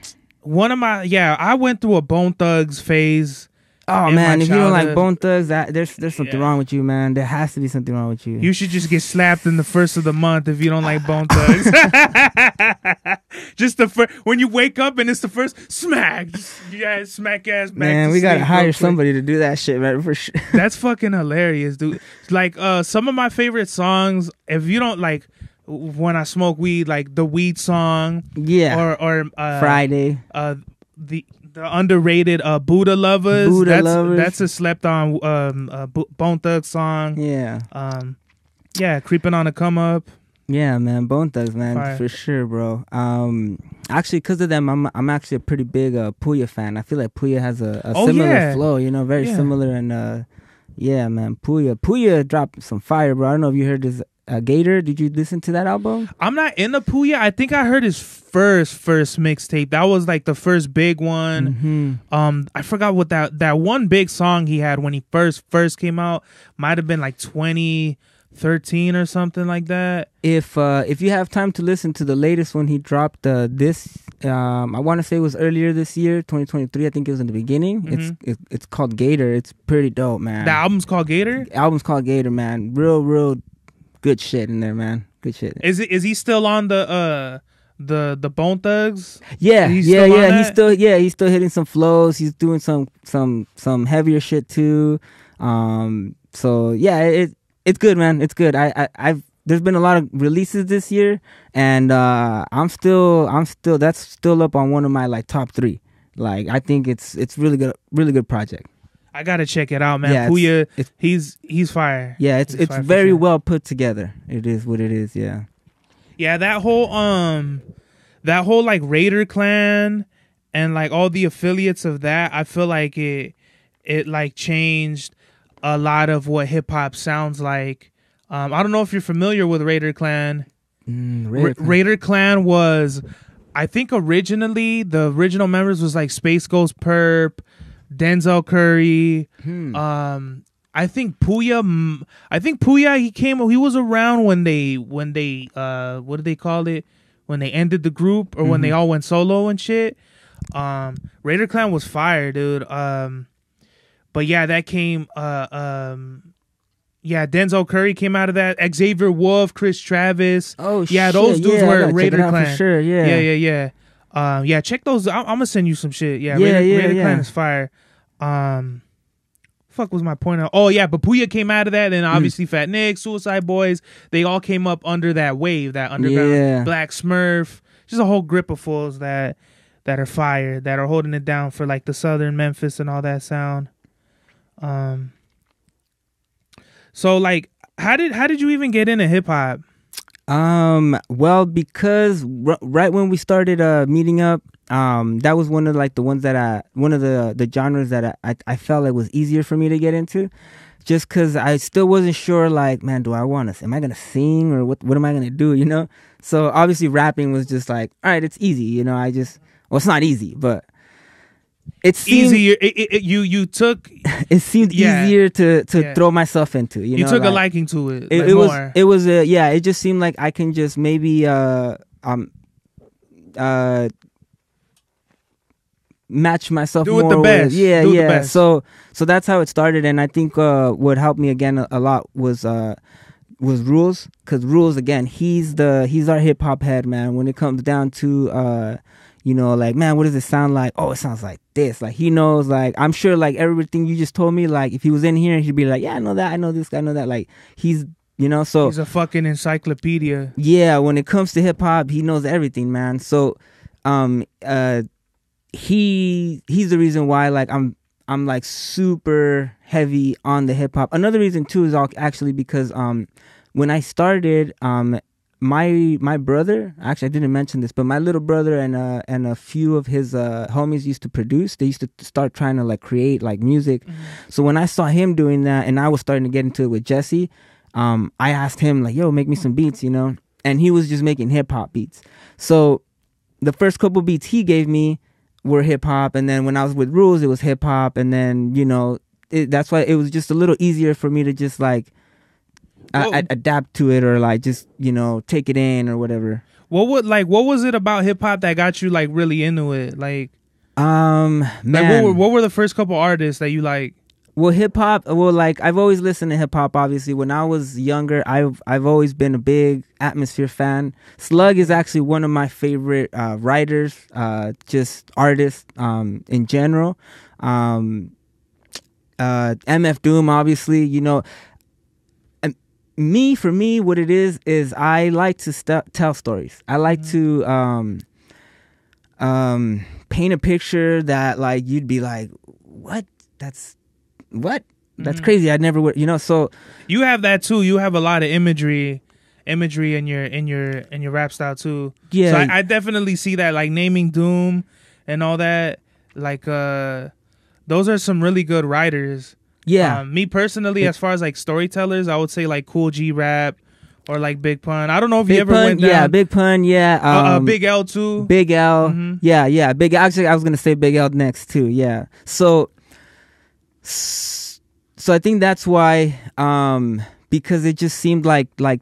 one of my yeah, I went through a Bone Thugs phase Oh man, if you don't like Bone Thugs, that, there's there's something yeah. wrong with you, man. There has to be something wrong with you. You should just get slapped in the first of the month if you don't like Bone Thugs. just the first when you wake up and it's the first smack, yeah, smack ass. man, we gotta hire somebody to do that shit, man. For sure. That's fucking hilarious, dude. Like uh, some of my favorite songs. If you don't like when I smoke weed, like the weed song, yeah, or or uh, Friday, uh, the the underrated uh, Buddha lovers. Buddha that's, lovers. That's a slept on um, uh, Bone Thug song. Yeah. Um, yeah, creeping on a come up. Yeah, man, Bone Thugs, man, Fire. for sure, bro. Um, actually, because of them, I'm I'm actually a pretty big uh, Puya fan. I feel like Puya has a, a oh, similar yeah. flow, you know, very yeah. similar and uh, yeah, man, Puya, Puya dropped some fire, bro. I don't know if you heard this uh, Gator. Did you listen to that album? I'm not in pool Puya. I think I heard his first first mixtape. That was like the first big one. Mm-hmm. Um, I forgot what that that one big song he had when he first first came out might have been like 2013 or something like that. If uh, if you have time to listen to the latest one he dropped uh, this, um, I want to say it was earlier this year, 2023. I think it was in the beginning. Mm-hmm. It's it, it's called Gator. It's pretty dope, man. The album's called Gator. The album's called Gator, man. Real real good shit in there, man. Good shit. Is it is he still on the uh the the Bone Thugs? Yeah, he's yeah, yeah. He's still yeah he's still hitting some flows. He's doing some some some heavier shit too. Um, so yeah, it it's good, man. It's good. I, I I've there's been a lot of releases this year, and uh, I'm still I'm still that's still up on one of my like top three. Like I think it's it's really good really good project. I gotta check it out, man. Yeah, Puya, it's, he's he's fire. Yeah, it's he's it's very sure. well put together. It is what it is. Yeah, yeah. That whole um, that whole like Raider clan and like all the affiliates of that, I feel like it it like changed a lot of what hip hop sounds like. Um, I don't know if you're familiar with Raider Clan. Mm, Raider, Ra- Clan. Raider Clan was, I think, originally the original members was like Space Ghost Perp, Denzel Curry. Hmm. Um, I think Puya. I think Puya. He came. He was around when they when they uh what did they call it when they ended the group or mm-hmm. when they mm-hmm. all went solo and shit. Um, Raider Clan was fire, dude. Um, but yeah, that came. Uh, um, yeah, Denzel Curry came out of that. Xavier Wolf, Chris Travis. Oh, yeah, shit. those dudes yeah, were Raider Clan. sure, yeah, yeah, yeah, yeah. Uh, yeah, check those. I- am gonna send you some shit. Yeah, yeah, Raider, yeah, Raider yeah. Clan is fire. Um, fuck was my point? Of, oh yeah, Bapuya came out of that, and hmm. obviously mm. Fat Nick, Suicide Boys, they all came up under that wave, that underground yeah. Black Smurf, just a whole grip of fools that that are fire, that are holding it down for like the Southern Memphis and all that sound. Um, so like, how did how did you even get into hip hop? Um, well, because r- right when we started uh, meeting up, um, that was one of like the ones that I one of the the genres that I I, I felt it was easier for me to get into, just because I still wasn't sure like man do I want to am I gonna sing or what what am I gonna do you know so obviously rapping was just like all right it's easy you know I just well it's not easy but it easier. It, it, you you took. it seemed yeah. easier to to yeah. throw myself into. You, you know, took like, a liking to it. It, like it was it was a, yeah. It just seemed like I can just maybe uh um uh match myself do more the best. yeah do yeah. Best. So so that's how it started, and I think uh what helped me again a, a lot was uh was rules because rules again he's the he's our hip hop head man when it comes down to uh you know, like, man, what does it sound like? Oh, it sounds like this. Like, he knows, like, I'm sure, like, everything you just told me, like, if he was in here, he'd be like, yeah, I know that, I know this, I know that. Like, he's, you know, so. He's a fucking encyclopedia. Yeah, when it comes to hip hop, he knows everything, man. So, um, uh, he, he's the reason why, like, I'm, I'm like super heavy on the hip hop. Another reason too is actually because, um, when I started, um, my my brother actually I didn't mention this, but my little brother and uh, and a few of his uh, homies used to produce. They used to start trying to like create like music. Mm-hmm. So when I saw him doing that, and I was starting to get into it with Jesse, um, I asked him like, "Yo, make me some beats," you know, and he was just making hip hop beats. So the first couple beats he gave me were hip hop, and then when I was with Rules, it was hip hop, and then you know it, that's why it was just a little easier for me to just like well, I, adapt to it or like just you know take it in or whatever. What would like what was it about hip hop that got you like really into it? Like, um, man, like what, were, what were the first couple artists that you like? Well, hip hop. Well, like I've always listened to hip hop. Obviously, when I was younger, I've I've always been a big Atmosphere fan. Slug is actually one of my favorite uh, writers, uh, just artists um, in general. Um, uh, MF Doom, obviously, you know, me for me what it is is i like to st- tell stories i like mm-hmm. to um um paint a picture that like you'd be like what that's what that's mm-hmm. crazy i never would you know so you have that too you have a lot of imagery imagery in your in your in your rap style too yeah so I, I definitely see that like naming doom and all that like uh those are some really good writers yeah. Um, me personally, as far as like storytellers, I would say like Cool G Rap or like Big Pun. I don't know if Big you ever Pun, went down. Yeah, Big Pun. Yeah. Um, uh, uh, um, Big L too. Big L. Mm-hmm. Yeah, yeah. Big. Actually, I was gonna say Big L next too. Yeah. So. So I think that's why, um, because it just seemed like like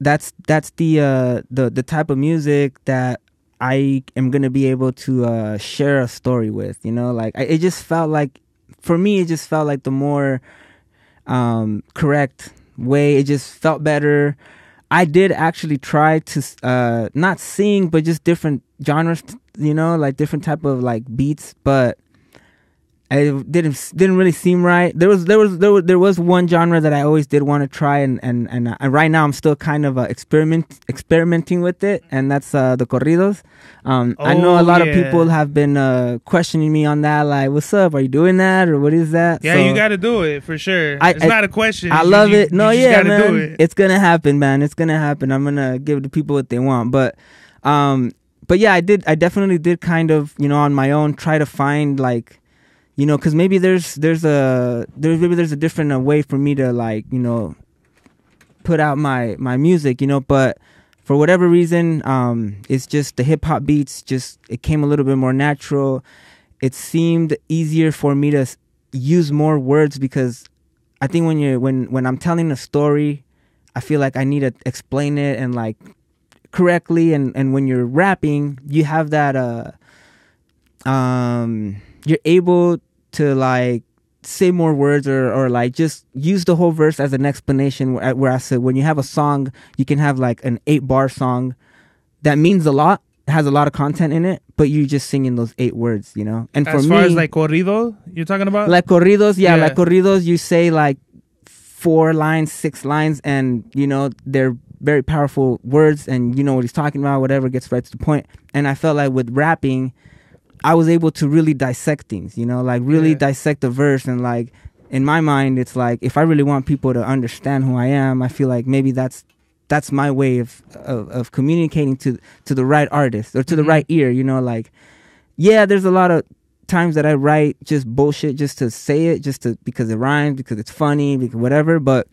that's that's the uh, the the type of music that I am gonna be able to uh, share a story with. You know, like I, it just felt like for me, it just felt like the more um, correct way. It just felt better. I did actually try to uh, not sing, but just different genres, you know, like different type of like beats. But it didn't didn't really seem right. There was there was there was, there was one genre that I always did want to try, and and and, uh, and, right now I'm still kind of uh, experiment experimenting with it, and that's uh, the corridos. Um, oh, I know a oh, lot yeah. of people have been uh, questioning me on that, like, "What's up? Are you doing that, or what is that?" Yeah, so, you got to do it for sure. I, it's I, not a question. I love you, it. You, no, you yeah, man, it. it's gonna happen, man. It's gonna happen. I'm gonna give the people what they want, but. Um, but yeah, I did. I definitely did kind of, you know, on my own, try to find like you know, because maybe there's there's a there's maybe there's a different uh, way for me to like you know put out my my music, you know, but for whatever reason, um, it's just the hip hop beats. Just it came a little bit more natural. It seemed easier for me to use more words because I think when you when when I'm telling a story, I feel like I need to explain it and like correctly. And and when you're rapping, you have that uh um you're able to like say more words or, or like just use the whole verse as an explanation whereas when you have a song you can have like an eight bar song that means a lot has a lot of content in it but you are just singing those eight words you know and as for far me, as like corrido you're talking about like corridos yeah, yeah like corridos you say like four lines six lines and you know they're very powerful words and you know what he's talking about whatever gets right to the point and i felt like with rapping I was able to really dissect things, you know, like really yeah. dissect the verse and like in my mind it's like if I really want people to understand who I am, I feel like maybe that's that's my way of of, of communicating to to the right artist or to mm-hmm. the right ear, you know, like yeah, there's a lot of times that I write just bullshit just to say it, just to because it rhymes, because it's funny, because whatever, but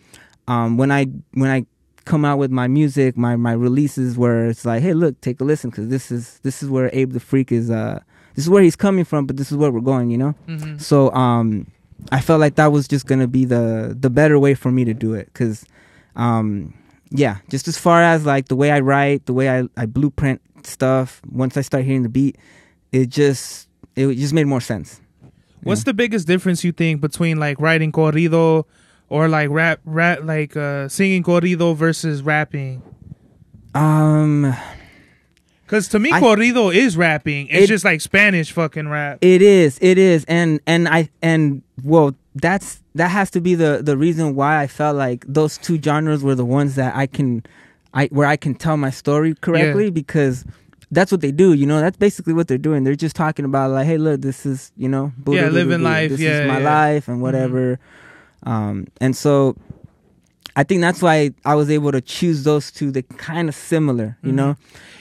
um when I when I come out with my music, my my releases where it's like, hey, look, take a listen, because this is this is where Abe the Freak is uh this is where he's coming from, but this is where we're going, you know. Mm-hmm. So um, I felt like that was just gonna be the the better way for me to do it, cause um, yeah, just as far as like the way I write, the way I, I blueprint stuff. Once I start hearing the beat, it just it just made more sense. What's the biggest difference you think between like writing corrido or like rap rap like uh, singing corrido versus rapping? Um because to me, I, corrido is rapping. It's it, just like Spanish fucking rap. It is. It is. And and I and well, that's that has to be the the reason why I felt like those two genres were the ones that I can, I where I can tell my story correctly yeah. because. That's what they do, you know. That's basically what they're doing. They're just talking about like, hey, look, this is, you know, yeah, living life, this yeah, is my yeah. life and mm-hmm. whatever. Mm-hmm. Um, and so I think that's why I was able to choose those two. They're kind of similar, you mm-hmm. know.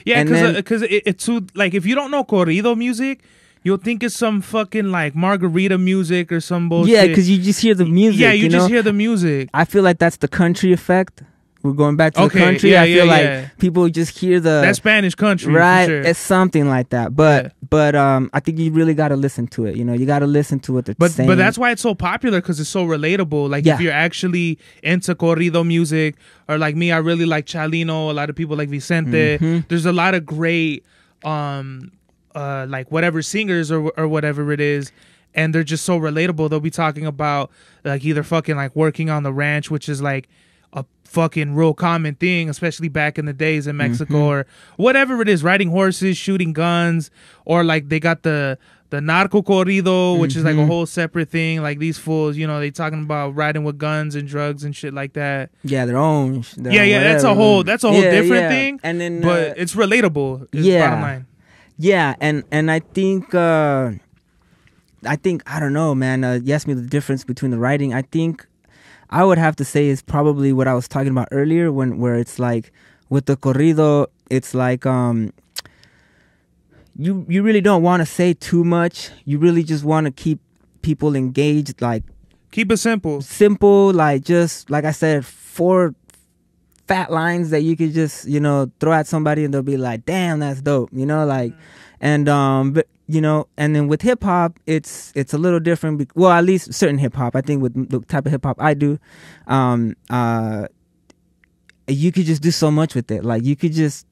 Yeah, because because uh, it, it's too like if you don't know corrido music, you'll think it's some fucking like margarita music or some bullshit. Yeah, because you just hear the music. Yeah, you, you just know? hear the music. I feel like that's the country effect we're going back to okay, the country. Yeah, I feel yeah, like yeah. people just hear the that Spanish country, right? Sure. It's something like that. But but um, I think you really got to listen to it. You know, you got to listen to what they're but, saying. But that's why it's so popular because it's so relatable. Like if you're actually into corrido music, or like me, I really like Chalino. A lot of people like Vicente. Mm-hmm. There's a lot of great, um, uh, like whatever singers or or whatever it is and they're just so relatable. They'll be talking about like either fucking like working on the ranch, which is like fucking real common thing, especially back in the days in Mexico mm-hmm. or whatever it is, riding horses, shooting guns, or like they got the the narco corrido, which mm-hmm. is like a mm-hmm. whole separate thing. Like these fools, you know, they talking about riding with guns and drugs and shit like that. Yeah, their own. Their yeah, own yeah, whatever. that's a whole that's a whole yeah, different yeah. thing. And then, but uh, it's relatable. Is yeah, yeah, and and I think. uh I think I don't know, man. Uh, you asked me the difference between the writing. I think I would have to say is probably what I was talking about earlier when where it's like with the corrido, it's like um you you really don't want to say too much. You really just want to keep people engaged like keep it simple. Simple like just like I said four fat lines that you could just, you know, throw at somebody and they'll be like, "Damn, that's dope." You know, like mm. and um but you know, and then with hip hop, it's it's a little different. Be- well, at least certain hip hop. I think with the type of hip hop I do, um, uh, you could just do so much with it. Like you could just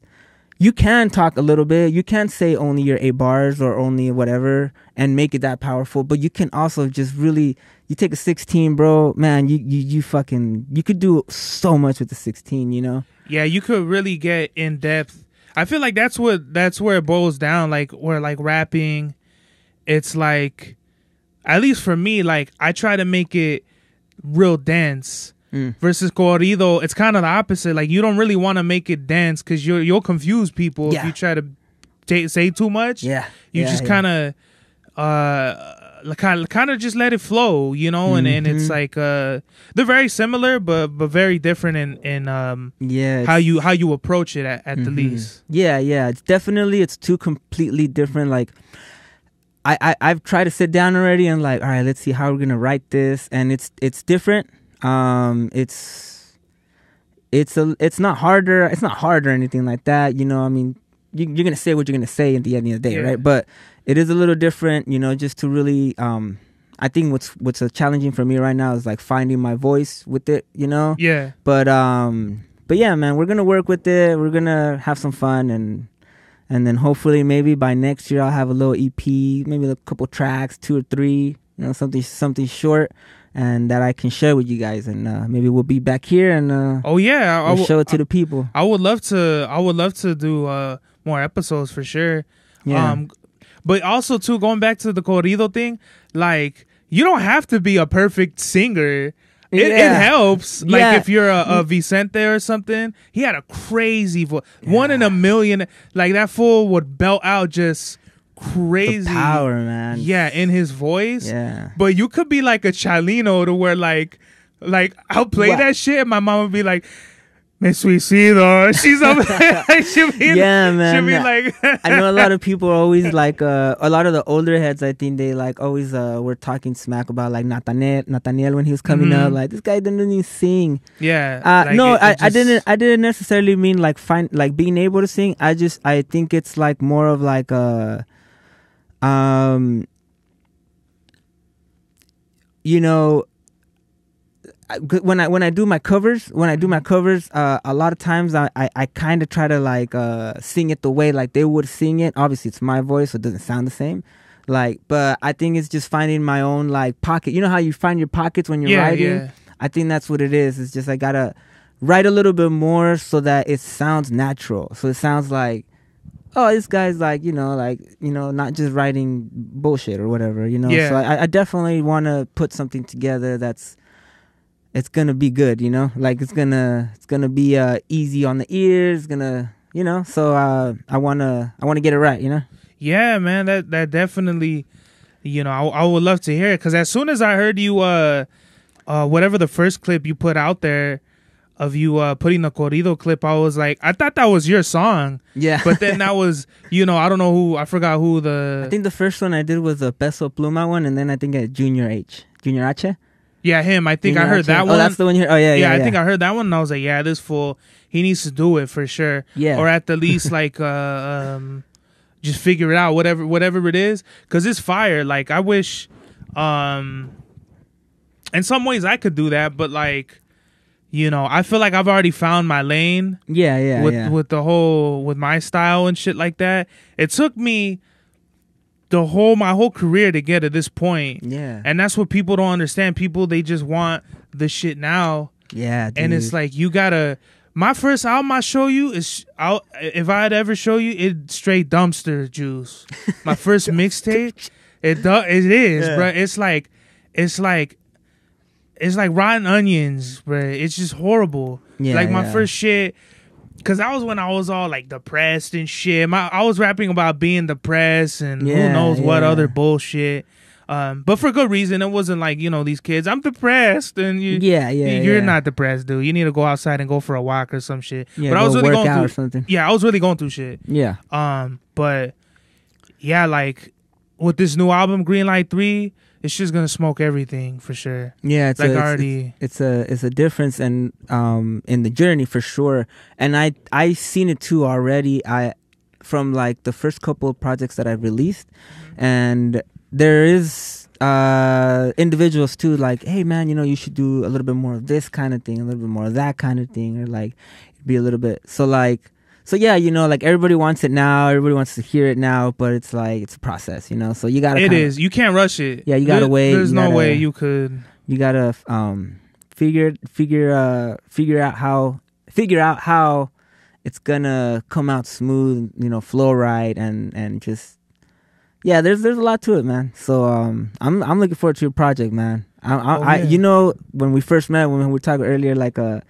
you can talk a little bit. You can say only your eight bars or only whatever and make it that powerful. But you can also just really you take a sixteen, bro, man, you you, you fucking you could do so much with the sixteen, you know? Yeah, you could really get in depth I feel like that's what that's where it boils down. Like where like rapping, it's like, at least for me, like I try to make it real dance. Mm. Versus corrido, it's kind of the opposite. Like you don't really want to make it dance because you're you'll confuse people yeah. if you try to t- say too much. Yeah, you yeah, just kind of yeah. uh kind of, kind of just let it flow, you know, and, mm-hmm. and it's mm-hmm. like uh, they're very similar, but but very different in in um, yeah how you how you approach it at, at mm-hmm. the least. Yeah, yeah, it's definitely it's two completely different. Like I, I I've tried to sit down already and like all right, let's see how we're gonna write this, and it's it's different. Um, it's it's a it's not harder. It's not hard or anything like that. You know, I mean, you, are gonna say what you're gonna say at the end of the day, yeah. right? But it is a little different, you know, just to really. Um, I think what's what's challenging for me right now is like finding my voice with it, you know. Yeah. But um, but yeah, man, we're gonna work with it. We're gonna have some fun and and then hopefully maybe by next year I'll have a little EP, maybe a couple tracks, two or three, you know, something something short and that I can share with you guys, and uh, maybe we'll be back here and uh, oh yeah, I, we'll w- show it to I, the people. I would love to. I would love to do uh, more episodes for sure. Yeah. Um, but also too, going back to the corrido thing, like you don't have to be a perfect singer. It, yeah. it helps. Like yeah. if you're a, a, Vicente or something, he had a crazy voice, yeah. one in a million. Like that fool would belt out just crazy the power, man. Yeah, in his voice. Yeah. But you could be like a Chalino to where like, like I'll play what? that shit and my mom would be like, me suicido. She's up she be, yeah, man. she be like I know a lot of people are always like uh, a lot of the older heads I think they like always uh, were talking smack about like Nathaniel Nathaniel when he was coming mm. up, mm-hmm. like this guy didn't even sing. Yeah. Uh, like no, it, it I, just... I didn't I didn't necessarily mean like find like being able to sing. I just I think it's like more of like a uh, um you know when I when I do my covers, when I do my mm-hmm. covers, uh, a lot of times I I, I kind of try to like uh, sing it the way like they would sing it. Obviously, it's my voice, so it doesn't sound the same. Like, but I think it's just finding my own like pocket. You know how you find your pockets when you're yeah, writing. Yeah. I think that's what it is. It's just I gotta write a little bit more so that it sounds natural. So it sounds like, oh, this guy's like you know like you know not just writing bullshit or whatever. You know. Yeah. So I, I definitely want to put something together that's it's gonna be good, you know. Like it's gonna it's gonna be uh, easy on the ears, gonna you know. So uh, I wanna I wanna get it right, you know. Yeah, man, that that definitely, you know, I, I would love to hear it because as soon as I heard you, uh, uh, whatever the first clip you put out there of you uh, putting the corrido clip, I was like, I thought that was your song. Yeah. But then that was, you know, I don't know who, I forgot who the. I think the first one I did was a Peso Pluma one, and then I think at Junior H, Junior H. Yeah, him. I think I heard that one. Oh, that's the one. Here. Oh, yeah, yeah, yeah, I yeah. think I heard that one. And I was like, yeah, this fool, he needs to do it for sure. Yeah. Or at the least, like, uh, um, just figure it out, whatever, whatever it is, because it's fire. Like, I wish, um, in some ways, I could do that, but like, you know, I feel like I've already found my lane. Yeah, yeah, with yeah. with the whole with my style and shit like that. It took me the whole my whole career to get to this point. Yeah. And that's what people don't understand. People they just want the shit now. Yeah. Dude. And it's like you gotta. My first album I show you is I'll, if I'd ever show you it straight dumpster juice. My first mixtape. It do, it is, yeah. bro. It's like it's like it's like rotten onions, bro. It's just horrible. Yeah, like my yeah. first shit Cause that was when I was all like depressed and shit. My, I was rapping about being depressed and yeah, who knows yeah. what other bullshit. Um, but for good reason. It wasn't like you know these kids. I'm depressed, and you, yeah, yeah, you're yeah. not depressed, dude. You need to go outside and go for a walk or some shit. Yeah, but I was really going through something. Yeah, I was really going through shit. Yeah. Um, but yeah, like with this new album, Green Light Three, it's just gonna smoke everything for sure. Yeah, it's like a, it's, already it's, a it's a difference and um in the journey for sure. And I I seen it too already. I from like the first couple of projects that I've released, mm-hmm. and there is uh individuals too like hey man you know you should do a little bit more of this kind of thing a little bit more of that kind of thing or like be a little bit so like so yeah, you know, like everybody wants it now. Everybody wants to hear it now, but it's like it's a process, you know. So you gotta. It kinda, is. You can't rush it. Yeah, you gotta there, wait. There's no gotta, way you could. You gotta um figure figure uh figure out how figure out how it's gonna come out smooth, you know, flow right, and and just yeah, there's there's a lot to it, man. So um, I'm I'm looking forward to your project, man. I, I, oh, I you know when we first met when we were talking earlier, like uh,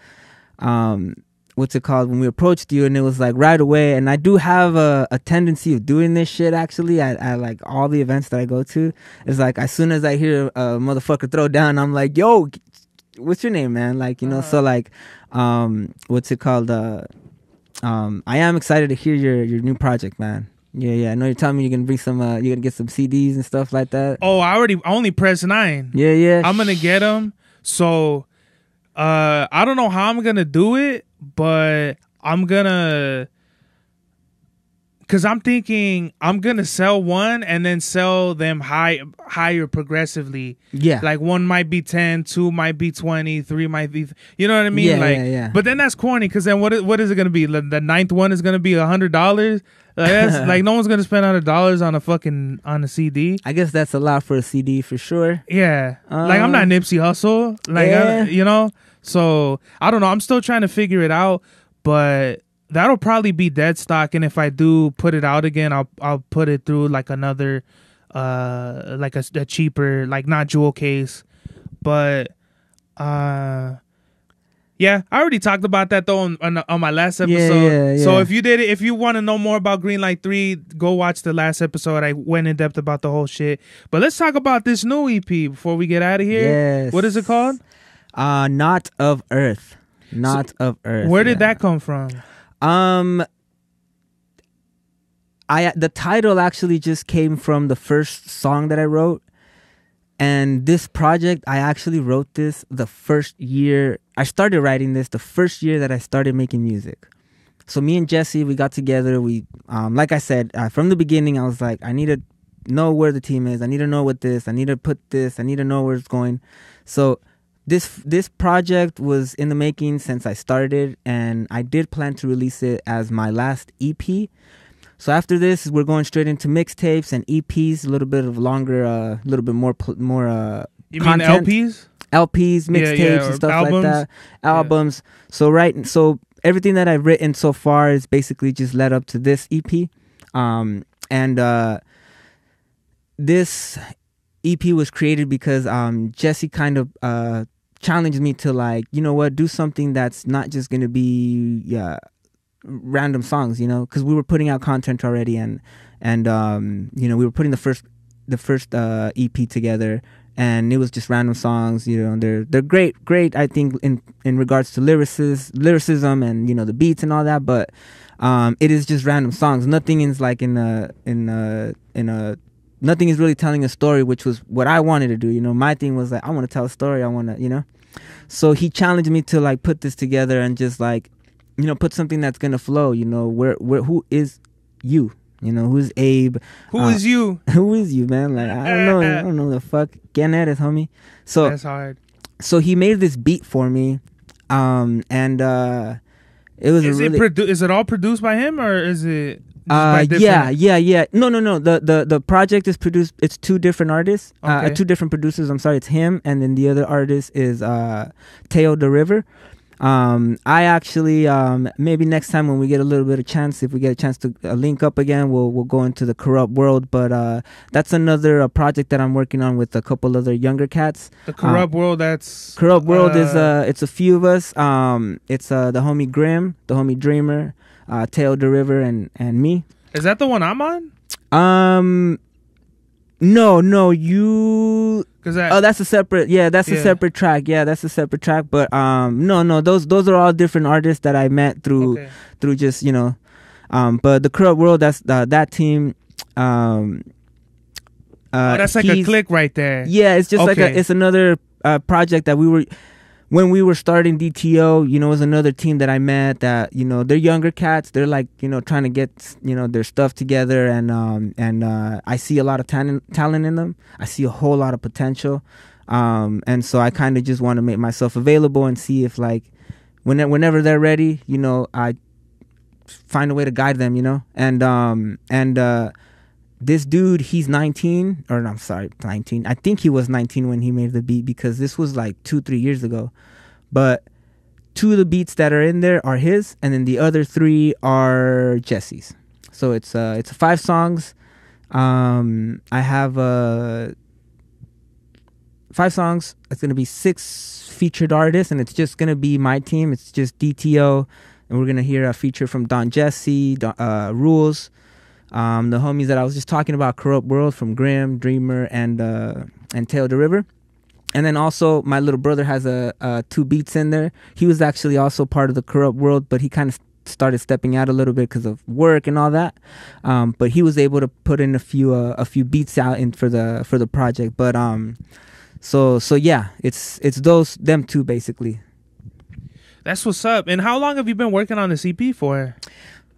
um, what's it called when we approached you and it was like right away and i do have a, a tendency of doing this shit actually at, at like all the events that i go to it's like as soon as i hear a motherfucker throw down i'm like yo what's your name man like you know uh-huh. so like um what's it called uh um i am excited to hear your your new project man yeah, yeah. I know you're telling me you're gonna bring some. Uh, you're gonna get some CDs and stuff like that. Oh, I already only pressed nine. Yeah, yeah. I'm gonna get them. So, uh, I don't know how I'm gonna do it but I'm gonna because I'm thinking I'm gonna sell one and then sell them high higher progressively. Yeah, like one might be 10, two might be 20, three might be you know what I mean. Yeah, like, yeah, yeah. But then that's corny because then what is, what is it gonna be? The, the ninth one is gonna be a hundred dollars. Like, that's, like no one's gonna spend hundred dollars on a fucking on a CD. I guess that's a lot for a CD for sure. Yeah, um, like I'm not um, Nipsey Hustle. Like yeah. I, you know. So I don't know. I'm still trying to figure it out, but that'll probably be dead stock. And if I do put it out again, I'll I'll put it through like another, uh, like a, a cheaper, like not jewel case, but uh. Yeah, I already talked about that though on, on, on my last episode. Yeah, yeah, yeah. So if you did it, if you want to know more about Green Light Three, go watch the last episode. I went in depth about the whole shit. But let's talk about this new EP before we get out of here. Yes. What is it called? Uh, not of Earth. Not so of Earth. Where did yeah. that come from? Um, I the title actually just came from the first song that I wrote, and this project I actually wrote this the first year I started writing this. The first year that I started making music. So me and Jesse, we got together. We, um, like I said, uh, from the beginning, I was like, I need to know where the team is. I need to know what this. I need to put this. I need to know where it's going. So this this project was in the making since I started, and I did plan to release it as my last EP. So after this, we're going straight into mixtapes and EPs, a little bit of longer, uh, a uh, little bit more pl- more. Uh, you content. mean LPs? LPs, mixtapes, yeah, yeah, and stuff albums. like that. Albums. Yeah. So right, so everything that I've written so far is basically just led up to this EP, um, and uh, this EP was created because um, Jesse kind of uh, challenged me to like you know what do something that's not just gonna be yeah random songs you know because we were putting out content already and and um you know we were putting the first the first uh ep together and it was just random songs you know they're they're great great i think in in regards to lyricism lyricism and you know the beats and all that but um it is just random songs nothing is like in a in a in a nothing is really telling a story, which was what I wanted to do. You know, my thing was like, I want to tell a story. I want to, you know. So he challenged me to like put this together and just like, you know, put something that's gonna flow. You know, where where who is you? You know, who's Abe? Who uh, is you? Who is you, man? Like I don't know. I don't know the fuck. Get at it, homie. So that's hard. So he made this beat for me, um, and uh, it was is really, it produ- is it all produced by him or is it? Uh, yeah, yeah, yeah. No, no, no. The the the project is produced. It's two different artists, uh, okay. uh, two different producers. I'm sorry, it's him, and then the other artist is uh, Teo the River. Um, I actually um, maybe next time when we get a little bit of chance, if we get a chance to uh, link up again, we'll we'll go into the corrupt world. But uh, that's another uh, project that I'm working on with a couple other younger cats. The corrupt um, world. That's corrupt world is uh, uh, it's a few of us. Um, it's uh, the homie Grim, the homie Dreamer uh, Tail the River, and and me. Is that the one I'm on? Um, no, no, you. Cause oh, that's a separate. Yeah, that's yeah. a separate track. Yeah, that's a separate track. But um, no, no, those those are all different artists that I met through okay. through just you know, um. But the corrupt world, that's uh, that team, um. Uh, oh, that's like a click right there. Yeah, it's just okay. like a, it's another uh, project that we were when we were starting DTO, you know, was another team that I met that, you know, they're younger cats. They're like, you know, trying to get, you know, their stuff together. And, um, and, uh, I see a lot of talent, talent in them. I see a whole lot of potential. Um, and so I kind of just want to make myself available and see if like, when, whenever they're ready, you know, I find a way to guide them, you know? And, um, and, uh, this dude, he's 19, or no, I'm sorry, 19. I think he was 19 when he made the beat because this was like two, three years ago. But two of the beats that are in there are his, and then the other three are Jesse's. So it's uh, it's five songs. Um, I have uh, five songs. It's gonna be six featured artists, and it's just gonna be my team. It's just DTO, and we're gonna hear a feature from Don Jesse, Don, uh, Rules um, the homies that I was just talking about, Corrupt World from Grim, Dreamer, and uh, and Tail the River. And then also, my little brother has a, a, uh, two beats in there. He was actually also part of the Corrupt World, but he kind of started stepping out a little bit because of work and all that. Um, but he was able to put in a few uh, a few beats out in for the for the project. But um, so so yeah, it's it's those them two basically. That's what's up. And how long have you been working on this EP for?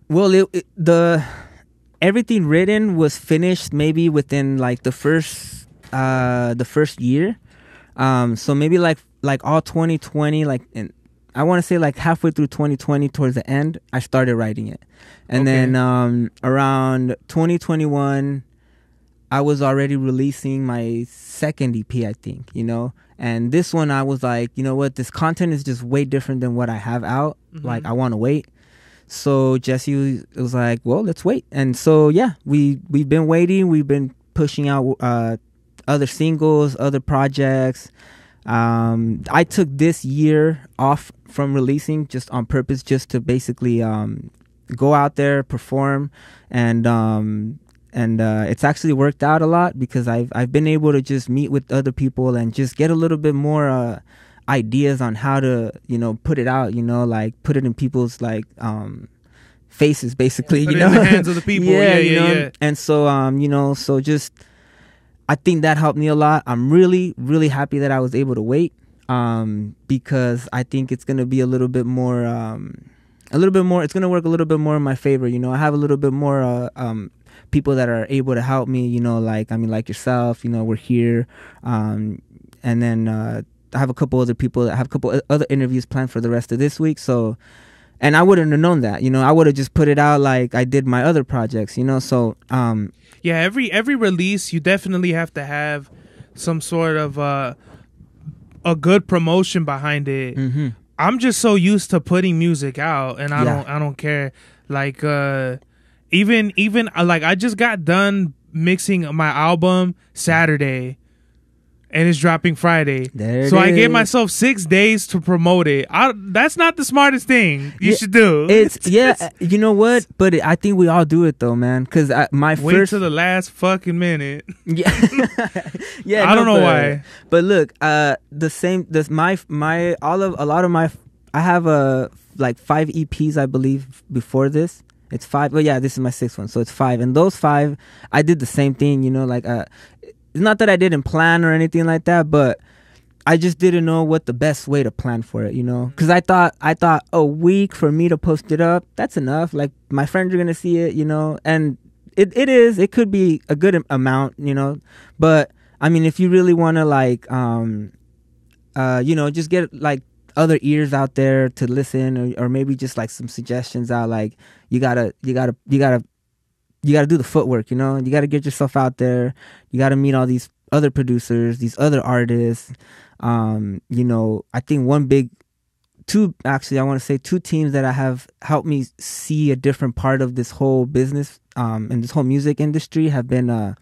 Well, it, it, the everything written was finished maybe within like the first uh the first year. Um so maybe like like all 2020 like in, I want to say like halfway through 2020 towards the end I started writing it. And okay. then um around 2021 I was already releasing my second EP, I think, you know. And this one I was like, you know what, this content is just way different than what I have out. Mm-hmm. Like I want to wait. So Jesse was like, "Well, let's wait." And so yeah, we we've been waiting. We've been pushing out uh, other singles, other projects. Um, I took this year off from releasing just on purpose, just to basically um, go out there, perform, and um, and uh, it's actually worked out a lot because I've I've been able to just meet with other people and just get a little bit more. Uh, ideas on how to you know put it out you know like put it in people's like um faces basically you know hands of the people yeah, yeah, you know? yeah and so um you know so just i think that helped me a lot i'm really really happy that i was able to wait um because i think it's gonna be a little bit more um a little bit more it's gonna work a little bit more in my favor you know i have a little bit more uh, um people that are able to help me you know like i mean like yourself you know we're here um and then uh, I have a couple other people that have a couple other interviews planned for the rest of this week. So, and I wouldn't have known that. You know, I would have just put it out like I did my other projects. You know, so um, yeah, every every release you definitely have to have some sort of uh, a good promotion behind it. Mm-hmm. I'm just so used to putting music out, and I yeah. don't I don't care. Like uh, even even uh, like I just got done mixing my album Saturday and it's dropping Friday. There so I gave myself six days to promote it. I, that's not the smartest thing you yeah, should do. It's yeah, you know what? But it, I think we all do it though, man. Because my wait first to the last fucking minute. Yeah, yeah. I no, don't know but, why. But look, uh, the same. This my my all of a lot of my. I have a uh, like five EPs I believe before this. It's five. Well, yeah, this is my sixth one, so it's five. And those five, I did the same thing. You know, like uh, it's not that I didn't plan or anything like that, but I just didn't know what the best way to plan for it, you know? Mm-hmm. Cuz I thought I thought a week for me to post it up, that's enough. Like my friends are going to see it, you know? And it it is, it could be a good amount, you know? But I mean, if you really want to like um uh you know, just get like other ears out there to listen or, or maybe just like some suggestions out like you gotta you gotta you gotta you got to do the footwork, you know? You got to get yourself out there. You got to meet all these other producers, these other artists. Um, you know, I think one big two actually I want to say two teams that I have helped me see a different part of this whole business um, and this whole music industry have been uh,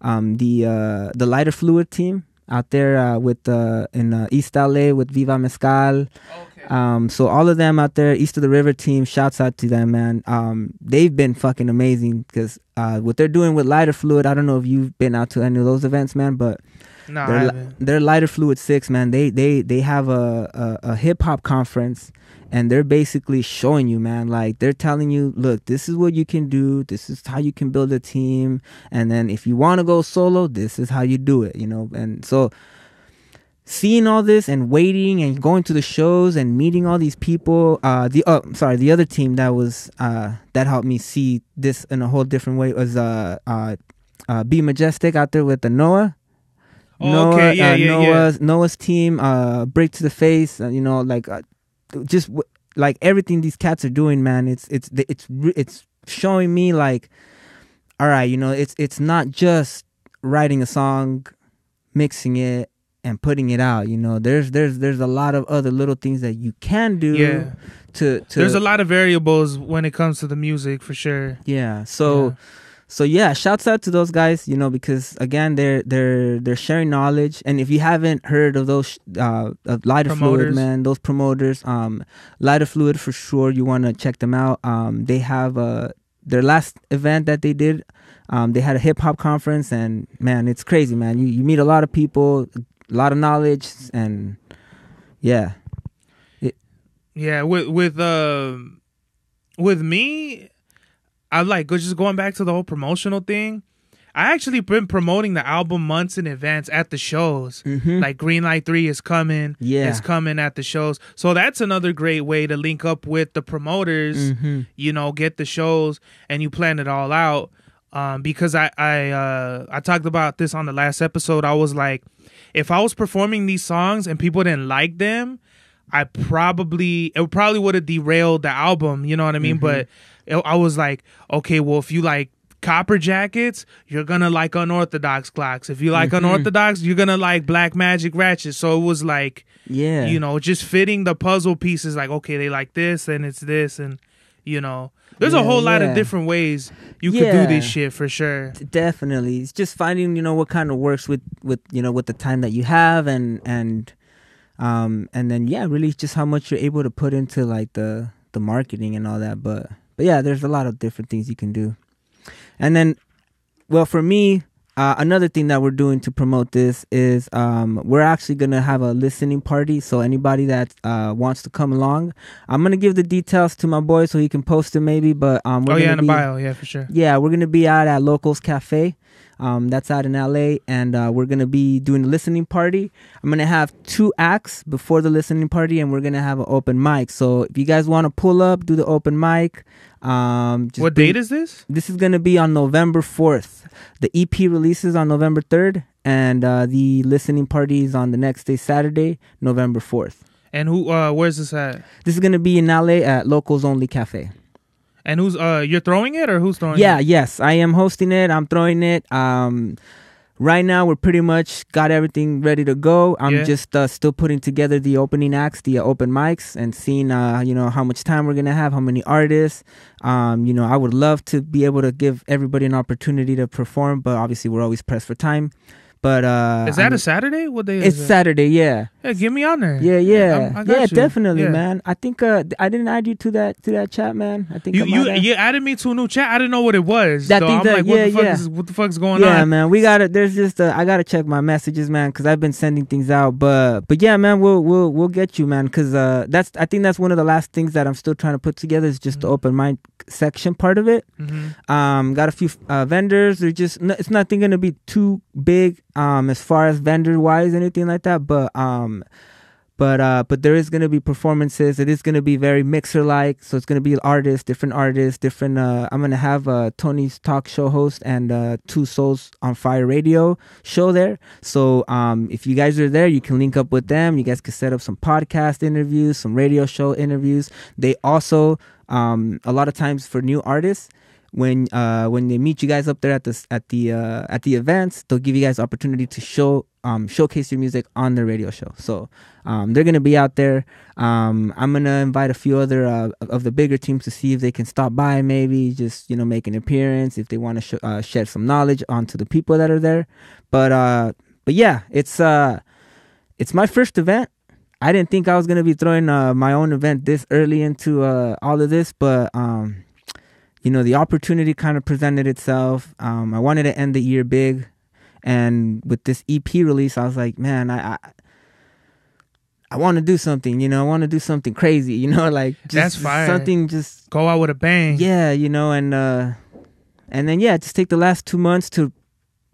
um, the uh, the lighter fluid team out there uh, with uh, in uh, East LA with Viva Mescal. Oh um, so all of them out there, East of the River team, shouts out to them, man. Um, they've been fucking amazing because uh, what they're doing with lighter fluid. I don't know if you've been out to any of those events, man, but no, are lighter fluid six, man. They they they have a a, a hip hop conference, and they're basically showing you, man. Like they're telling you, look, this is what you can do. This is how you can build a team, and then if you want to go solo, this is how you do it. You know, and so seeing all this and waiting and going to the shows and meeting all these people uh the oh sorry the other team that was uh that helped me see this in a whole different way was uh uh, uh be majestic out there with the noah oh, Noah, okay. yeah, uh, yeah, Noah's yeah. Noah's team, uh, break to the face, uh, you know, like, uh, just w- like everything these cats are doing, man. It's it's it's it's showing me like, all right, you know, it's it's not just writing a song, mixing it, and putting it out. You know, there's there's there's a lot of other little things that you can do. Yeah. To, to there's a lot of variables when it comes to the music for sure. Yeah. So. Yeah. So yeah, shouts out to those guys, you know, because again, they're they're they're sharing knowledge. And if you haven't heard of those uh, of lighter promoters. fluid, man, those promoters, um, lighter fluid for sure, you want to check them out. Um, they have a uh, their last event that they did, um, they had a hip hop conference, and man, it's crazy, man. You you meet a lot of people, a lot of knowledge and yeah. It, yeah, with with uh, with me, I like just going back to the whole promotional thing. I actually been promoting the album months in advance at the shows. Mm-hmm. Like Green Light 3 is coming. Yeah. It's coming at the shows. So that's another great way to link up with the promoters, mm-hmm. you know, get the shows and you plan it all out. Um, because I I uh, I talked about this on the last episode. I was like, if I was performing these songs and people didn't like them, I probably it probably would have derailed the album. You know what I mean? Mm-hmm. But it, I was like, okay, well, if you like Copper Jackets, you're gonna like unorthodox clocks. If you like mm-hmm. unorthodox, you're gonna like Black Magic Ratchet. So it was like, yeah, you know, just fitting the puzzle pieces. Like, okay, they like this, and it's this, and you know, there's yeah, a whole lot of different ways you yeah. could do this shit for sure. Definitely, it's just finding you know what kind of works with with you know with the time that you have and and um and then yeah, really just how much you're able to put into like the the marketing and all that. But but yeah, there's a lot of different things you can do. And then, well, for me, uh, another thing that we're doing to promote this is um, we're actually going to have a listening party. So anybody that uh, wants to come along, I'm going to give the details to my boy so he can post it maybe. But um, we're oh yeah, in be, the bio, yeah for sure. Yeah, we're going to be out at Locals Cafe. Um, that's out in LA, and uh, we're gonna be doing a listening party. I'm gonna have two acts before the listening party, and we're gonna have an open mic. So if you guys want to pull up, do the open mic. Um, what date is this? This is gonna be on November 4th. The EP releases on November 3rd, and uh, the listening party is on the next day, Saturday, November 4th. And who? Uh, where's this at? This is gonna be in LA at Locals Only Cafe. And who's uh you're throwing it or who's throwing yeah, it? Yeah, yes. I am hosting it. I'm throwing it. Um right now we're pretty much got everything ready to go. I'm yeah. just uh, still putting together the opening acts, the uh, open mics and seeing uh you know how much time we're going to have, how many artists. Um you know, I would love to be able to give everybody an opportunity to perform, but obviously we're always pressed for time. But uh, is that i a Saturday? What day? It's Saturday. Yeah. Yeah, get me on there. Yeah, yeah, yeah. yeah definitely, yeah. man. I think uh, I didn't add you to that to that chat, man. I think you I you, you added me to a new chat. I didn't know what it was. That thing, I'm that, like, what yeah, the fuck yeah. Is, what the fuck's going yeah, on? Yeah, man. We gotta. There's just uh, I gotta check my messages, man, because I've been sending things out. But but yeah, man, we'll we'll we'll get you, man, because uh, that's I think that's one of the last things that I'm still trying to put together is just mm-hmm. the open mind section part of it. Mm-hmm. Um, got a few uh, vendors. They're just it's nothing gonna be too big um as far as vendor wise anything like that but um but uh but there is going to be performances it is going to be very mixer like so it's going to be artists different artists different uh i'm going to have uh tony's talk show host and uh two souls on fire radio show there so um if you guys are there you can link up with them you guys can set up some podcast interviews some radio show interviews they also um a lot of times for new artists when uh, when they meet you guys up there at the at the uh, at the events, they'll give you guys opportunity to show um, showcase your music on the radio show. So um, they're gonna be out there. Um, I'm gonna invite a few other uh, of the bigger teams to see if they can stop by, maybe just you know make an appearance if they want to sh- uh, shed some knowledge onto the people that are there. But uh, but yeah, it's uh, it's my first event. I didn't think I was gonna be throwing uh, my own event this early into uh, all of this, but um, you know, the opportunity kind of presented itself. Um, I wanted to end the year big, and with this EP release, I was like, man, I. I, I want to do something, you know. I want to do something crazy, you know, like that's fire. Something just go out with a bang. Yeah, you know, and uh and then yeah, just take the last two months to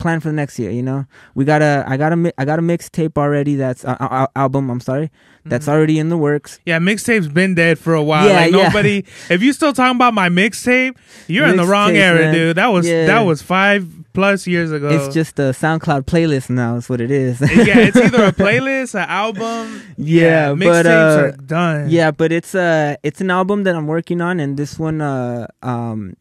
plan for the next year. You know, we got a I got a I got a mixtape already. That's uh, uh, uh, album. I'm sorry, that's mm-hmm. already in the works. Yeah, mixtape's been dead for a while. Yeah, like nobody. Yeah. If you still talking about my mixtape, you're in the wrong era, man. dude. That was yeah. that was five plus years ago. It's just a SoundCloud playlist now. Is what it is. yeah, it's either a playlist, an album. Yeah, yeah mixtapes but, uh, are done. Yeah, but it's a uh, it's an album that I'm working on, and this one, uh, um,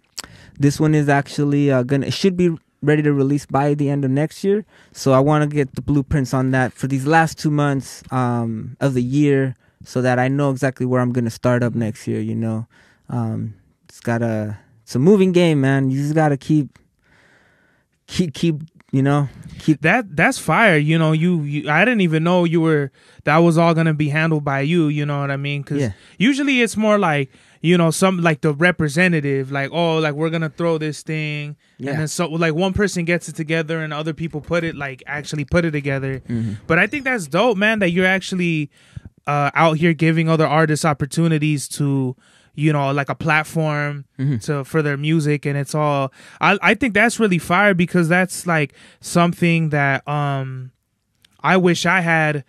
this one is actually uh, gonna should be ready to release by the end of next year. So I want to get the blueprints on that for these last two months um, of the year, so that I know exactly where I'm gonna start up next year. You know, um, it's gotta it's a moving game, man. You just gotta keep keep keep you know keep that that's fire you know you, you i didn't even know you were that was all gonna be handled by you you know what i mean because yeah. usually it's more like you know, some like the representative, like, oh, like we're gonna throw this thing, yeah. and then so like one person gets it together and other people put it like actually put it together. Mm-hmm. But I think that's dope, man, that you're actually uh, out here giving other artists opportunities to you know like a platform mm-hmm. to for their music and it's all I, I think that's really fire because that's like something that um i wish i had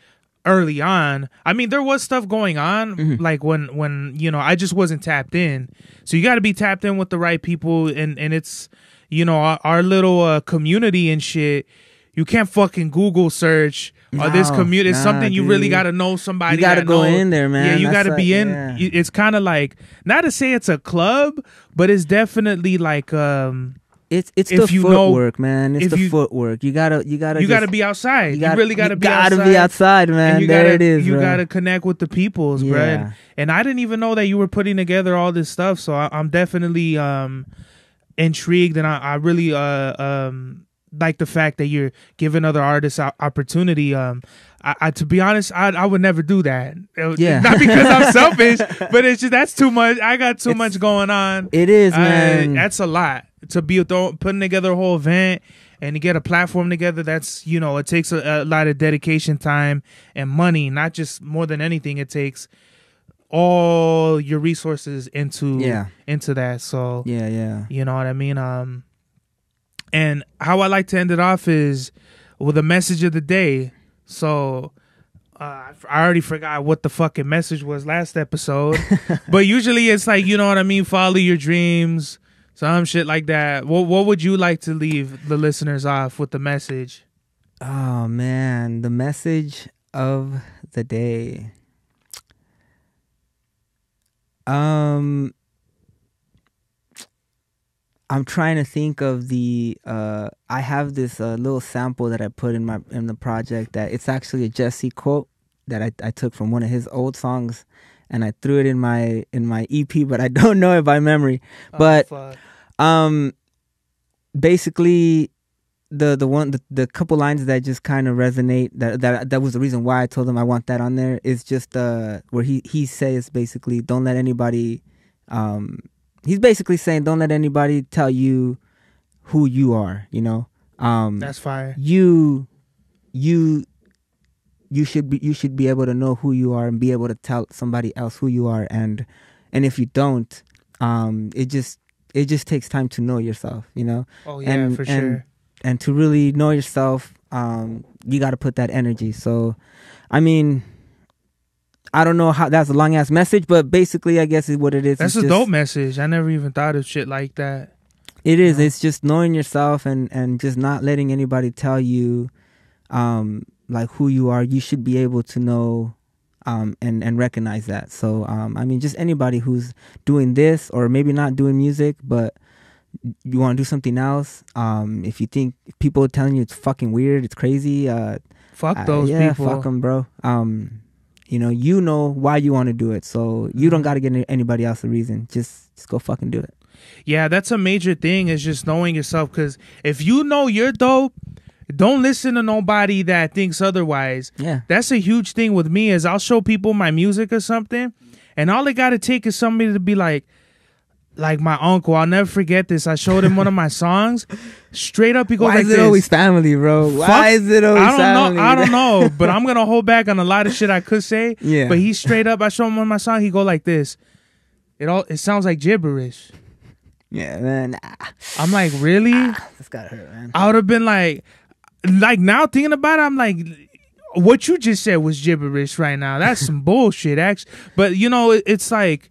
early on i mean there was stuff going on mm-hmm. like when when you know i just wasn't tapped in so you got to be tapped in with the right people and and it's you know our, our little uh, community and shit you can't fucking google search oh, no, or this community nah, it's something dude. you really got to know somebody you got to go in there man yeah you got to be in yeah. it's kind of like not to say it's a club but it's definitely like um it's it's if the footwork, know, man. It's the you, footwork. You gotta you gotta you just, gotta be outside. You, gotta, you really gotta you be gotta outside. be outside, man. You there gotta, it is. You bro. gotta connect with the peoples, yeah. bro. And, and, I didn't even know that you were putting together all this stuff. So I, am definitely um intrigued, and I, I really uh um like the fact that you're giving other artists opportunity. Um, I, I, to be honest, I I would never do that. Yeah, not because I'm selfish, but it's just that's too much. I got too it's, much going on. It is, man. that's a lot to be th- putting together a whole event and to get a platform together that's you know it takes a, a, lot of dedication time and money not just more than anything it takes all your resources into yeah into that so yeah yeah you know what i mean um and how i like to end it off is with a message of the day so uh, I already forgot what the fucking message was last episode, but usually it's like you know what I mean. Follow your dreams, some shit like that. What what would you like to leave the listeners off with the message? Oh man, the message of the day. Um I'm trying to think of the uh I have this uh, little sample that I put in my in the project that it's actually a Jesse quote that I, I took from one of his old songs and I threw it in my in my EP, but I don't know it by memory. Oh, but fuck. um, basically, the the one the, the couple lines that just kind of resonate that that that was the reason why I told him I want that on there is just uh where he he says basically don't let anybody um he's basically saying don't let anybody tell you who you are you know um that's fire you you you should be you should be able to know who you are and be able to tell somebody else who you are and and if you don't um it just it just takes time to know yourself you know oh yeah and, for sure and, to really know yourself um you got to put that energy so i mean I don't know how that's a long ass message, but basically, I guess is what it is. That's it's a just, dope message. I never even thought of shit like that. It is. know? It's just knowing yourself and and just not letting anybody tell you, um, like who you are, you should be able to know um, and and recognize that. So um, I mean, just anybody who's doing this or maybe not doing music, but you want to do something else. Um, if you think people telling you it's fucking weird, it's crazy. Uh, fuck uh, those I, yeah, people. Fuck them, bro. Um, you know, you know why you want to do it, so you don't mm-hmm. got to give anybody else a reason. Just just go fucking do it. Yeah, that's a major thing. Is just knowing yourself. Because if you know you're dope, don't listen to nobody that thinks otherwise. Yeah. That's a huge thing with me is I'll show people my music or something and all it got to take is somebody to be like like my uncle, I'll never forget this. I showed him one of my songs. Straight up, he goes Why like is it this, always family, bro? Why Fuck, is it always I don't family? know. I don't know. But I'm gonna hold back on a lot of shit I could say. Yeah. But he straight up, I showed him one of my songs. He go like this. It all it sounds like gibberish. Yeah, man. Nah. I'm like, really? Ah, that's gotta hurt, man. I would have been like, like now thinking about it, I'm like, what you just said was gibberish right now. That's some bullshit, actually. But you know, it's like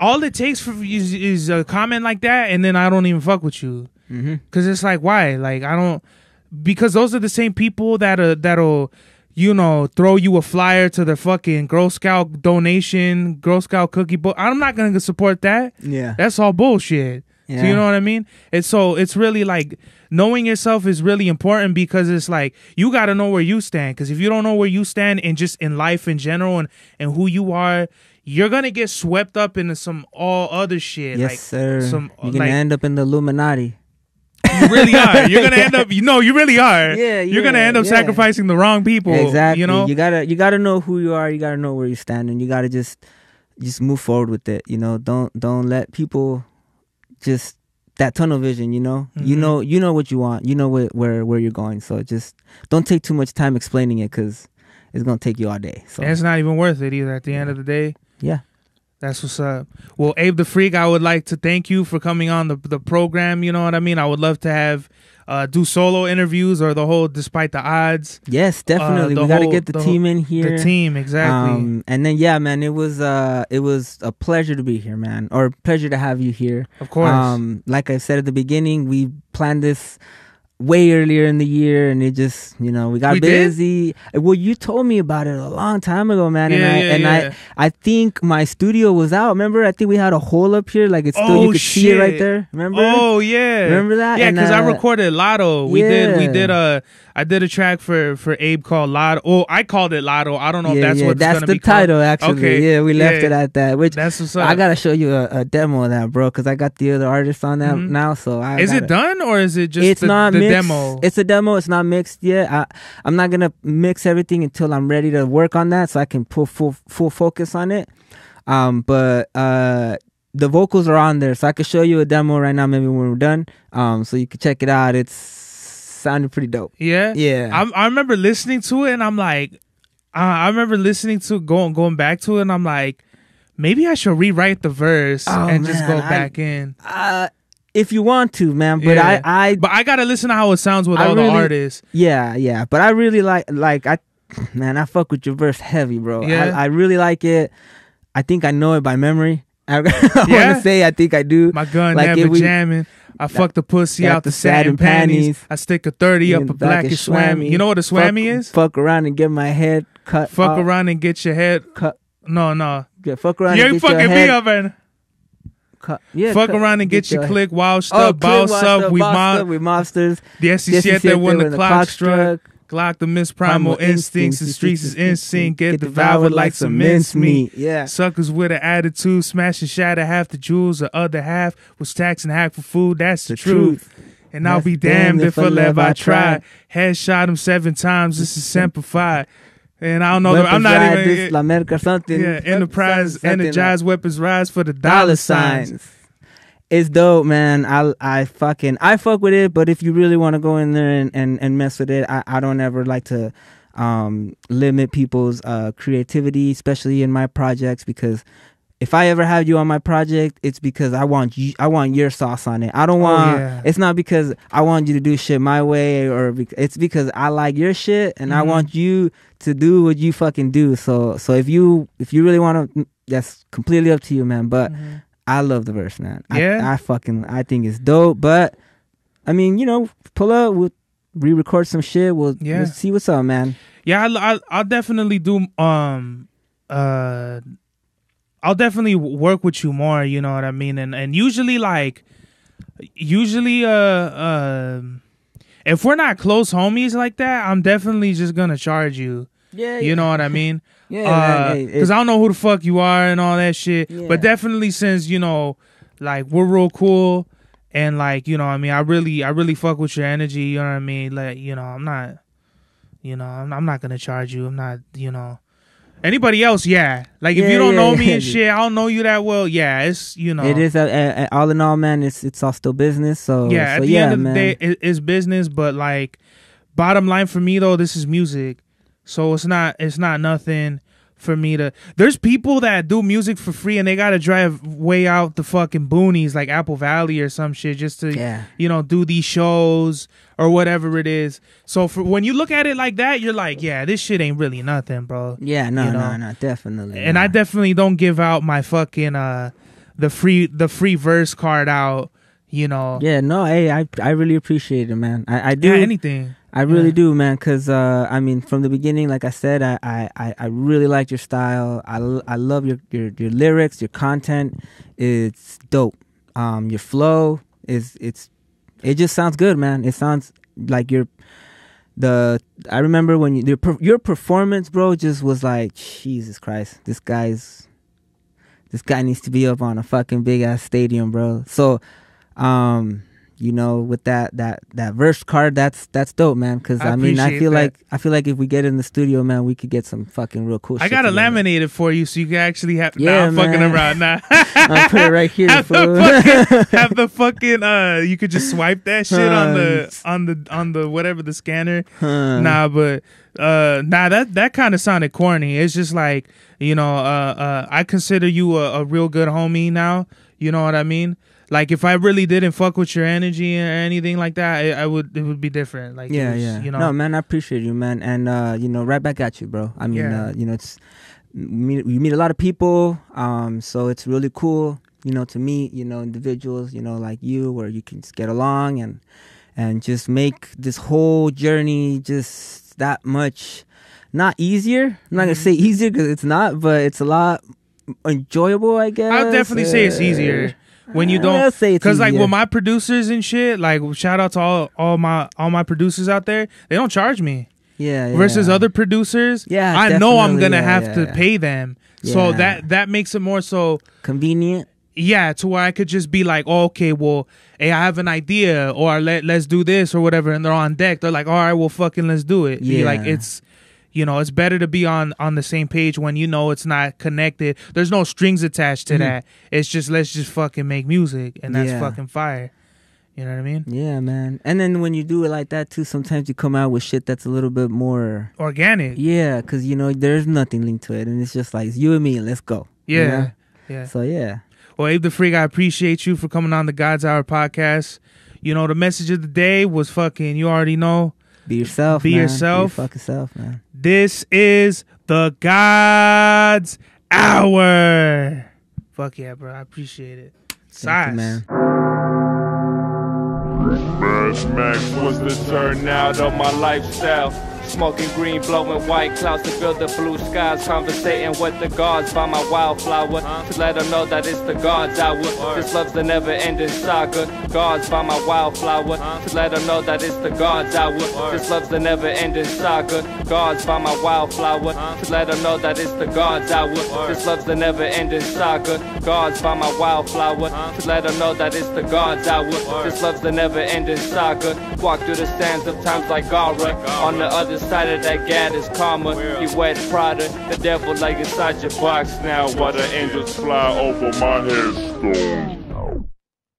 all it takes for you is, is a comment like that, and then I don't even fuck with you because mm-hmm. it's like, why? Like I don't because those are the same people that are uh, that'll you know throw you a flyer to the fucking Girl Scout donation, Girl Scout cookie book. I'm not gonna support that. Yeah, that's all bullshit. Yeah. you know what I mean? and so it's really like knowing yourself is really important because it's like you got to know where you stand. Because if you don't know where you stand and just in life in general and and who you are, you're gonna get swept up into some all other shit. Yes, like, sir. Some, you're gonna end up in the Illuminati. You really are. You're gonna end up. You know, you really are. Yeah, yeah you're gonna end up yeah. sacrificing the wrong people. Exactly. You know, you gotta you gotta know who you are. You gotta know where you stand, and you gotta just just move forward with it. You know, don't don't let people just that tunnel vision you know mm-hmm. you know you know what you want you know where where you're going so just don't take too much time explaining it because it's gonna take you all day so and it's not even worth it either at the end of the day yeah that's what's up. Well, Abe the Freak, I would like to thank you for coming on the the program. You know what I mean? I would love to have uh, do solo interviews or the whole despite the odds. Yes, uh, definitely. Uh, we got to get the, the team in here. The team, exactly. Um, and then yeah, man, it was uh, it was a pleasure to be here, man, or pleasure to have you here. Of course. Um, like I said at the beginning, we planned this way earlier in the year and it just you know we got we busy did? well you told me about it a long time ago man yeah, and i yeah, and yeah. i i think my studio was out remember i think we had a hole up here like it's still oh, you could shit. see it right there remember oh yeah remember that yeah because uh, i recorded lotto we did we did a i did a track for for abe called lotto oh i called it lotto i don't know if that's what that's the title called. actually okay. yeah we left it at that which that's what's up. i gotta show you a, a demo of that bro because i got the other artists on that mm-hmm. now so i is gotta, it done or is it just it's the, not the mixed. demo. It's a demo. It's not mixed yet. I, I'm not gonna mix everything until I'm ready to work on that, so I can put full full focus on it. Um, but uh, the vocals are on there, so I can show you a demo right now. Maybe when we're done, um, so you can check it out. It's sounded pretty dope. Yeah, yeah. I, I remember listening to it, and I'm like, uh, I remember listening to going going back to it, and I'm like, maybe I should rewrite the verse oh, and man, just go I, back in. Uh, if you want to, man. But yeah. I, I, but I gotta listen to how it sounds with I all really, the artists. Yeah, yeah. But I really like, like I, man, I fuck with your verse heavy, bro. Yeah. I, I really like it. I think I know it by memory. I, I yeah. want to say I think I do. My gun like never we, jamming. I fuck the pussy out the, satin panties. panties. I stick a thirty up a black and swammy. You know what a swammy fuck, is? Fuck around and get my head cut. Fuck around and get your head cut. No, no. Yeah, fuck around. You ain't fucking me up, man yeah, fuck around and get, get your, click washed oh, up, boss up, up. We mob, we mobsters. The SEC, the SEC there when, the clock struck. Glock the miss primal instincts. The streets is sync. Get, get devoured like some mince meat. Yeah. Suckers with an attitude. Smash and shatter half the jewels. The other half was taxing hack for food. That's the, the truth. truth. And That's I'll be damned, damned if I love I try. Headshot him seven times. This is simplified. And I don't know. Weapons I'm not ride even. This, La Merca something. Yeah, enterprise, something, like, weapons rise for the dollar, dollar signs. signs. It's dope, man. I I fucking I fuck with it. But if you really want to go in there and, and, and mess with it, I, I don't ever like to um, limit people's uh, creativity, especially in my projects, because if I ever have you on my project, it's because I want you. I want your sauce on it. I don't oh, want. Oh, yeah. It's not because I want you to do shit my way, or be, it's because I like your shit and mm I mm-hmm. want you to do what you fucking do. So, so if you if you really want to, that's completely up to you, man. But mm I love the verse, man. Yeah, I, I, fucking I think it's dope. But I mean, you know, pull up. We'll re-record some shit. We'll, yeah. We'll see what's up, man. Yeah, I, I I'll definitely do um uh I'll definitely work with you more. You know what I mean? And and usually like, usually uh uh, if we're not close homies like that, I'm definitely just gonna charge you. Yeah, you yeah. know what I mean. yeah, because uh, I don't know who the fuck you are and all that shit. Yeah. But definitely since you know, like we're real cool and like you know i mean i really i really fuck with your energy you know what i mean like you know i'm not you know i'm, I'm not gonna charge you i'm not you know Anybody else, yeah. Like if you don't yeah, know me yeah. and shit, I don't know you that well. Yeah, it's you know. It is a, a, a, all in all, man. It's it's all still business. So yeah, so, at the end of man. the day, it, it's business. But like, bottom line for me though, this is music, so it's not it's not nothing for me to. There's people that do music for free and they gotta drive way out the fucking boonies, like Apple Valley or some shit, just to yeah. you know do these shows or whatever it is. So for when you look at it like that, you're like, yeah, this shit ain't really nothing, bro. Yeah, no, you know? no, no, definitely. And not. I definitely don't give out my fucking uh the free the free verse card out. You know. Yeah, no, hey, I I really appreciate it, man. I I do yeah, anything. I really yeah. do, man. Cause uh, I mean, from the beginning, like I said, I I, I really liked your style. I, I love your, your your lyrics, your content. It's dope. Um, your flow is it's it just sounds good, man. It sounds like you're the I remember when you, your your performance, bro, just was like Jesus Christ. This guy's this guy needs to be up on a fucking big ass stadium, bro. So, um, you know, with that that that verse card, that's that's dope, man. Because I, I, mean, I feel that. like I feel like if we get in the studio, man, we could get some fucking real cool. I got to laminate it for you, so you can actually have. Yeah, nah, I'm fucking around. Nah, I'll put it right here. Have, the fucking, have the fucking. Uh, you could just swipe that shit huh. on the on the on the whatever the scanner. Huh. Nah, but uh, nah, that that kind of sounded corny. It's just like you know, uh, uh, I consider you a, a real good homie now. You know what I mean? Like if I really didn't fuck with your energy or anything like that, I, I would it would be different. Like yeah, was, yeah, you know. No, man, I appreciate you, man, and uh, you know, right back at you, bro. I mean, yeah. uh, you know, it's meet, you meet a lot of people, um, so it's really cool, you know, to meet you know individuals, you know, like you, where you can just get along and and just make this whole journey just that much not easier. I'm not gonna mm-hmm. say easier because it's not, but it's a lot enjoyable, I guess. I'll definitely say it's easier. Uh, when you don't because like with my producers and shit like shout out to all all my all my producers out there they don't charge me yeah, yeah. versus other producers yeah i know i'm gonna yeah, have to pay them so that that makes it more so convenient yeah to where i could just be like oh, okay well hey i have an idea or let, let's do this or whatever and they're on deck they're like all right well fucking let's do it yeah like it's you know it's better to be on on the same page when you know it's not connected there's no strings attached to mm-hmm. that it's just let's just fucking make music and that's yeah. fucking fire you know what i mean yeah man and then when you do it like that too sometimes you come out with shit that's a little bit more organic yeah because you know there's nothing linked to it and it's just like you and me let's go yeah you know? yeah so yeah well abe the freak i appreciate you for coming on the god's hour podcast you know the message of the day was fucking you already know be yourself. Be man. yourself. Be your fucking self, man. This is the God's Hour. Fuck yeah, bro. I appreciate it. Size. man. Max was the turnout of my lifestyle. Smoking green, blowing white clouds to fill the blue skies. Conversating with the gods by my wildflower. To let them know that it's the gods hour. This love's the never ending saga. Gods by my wildflower. To let them know that it's the gods hour. This love's the never ending saga. Gods by my wildflower. To let them know that it's the gods hour. This love's a never ending saga. Gods by my wildflower. To let them know that it's the gods hour. This love's a never ending saga. Walk through the sands of times like Gara. On the other side of that gat is karma. You wet Prada, the devil like inside your box now. While the angels fly over my headstone.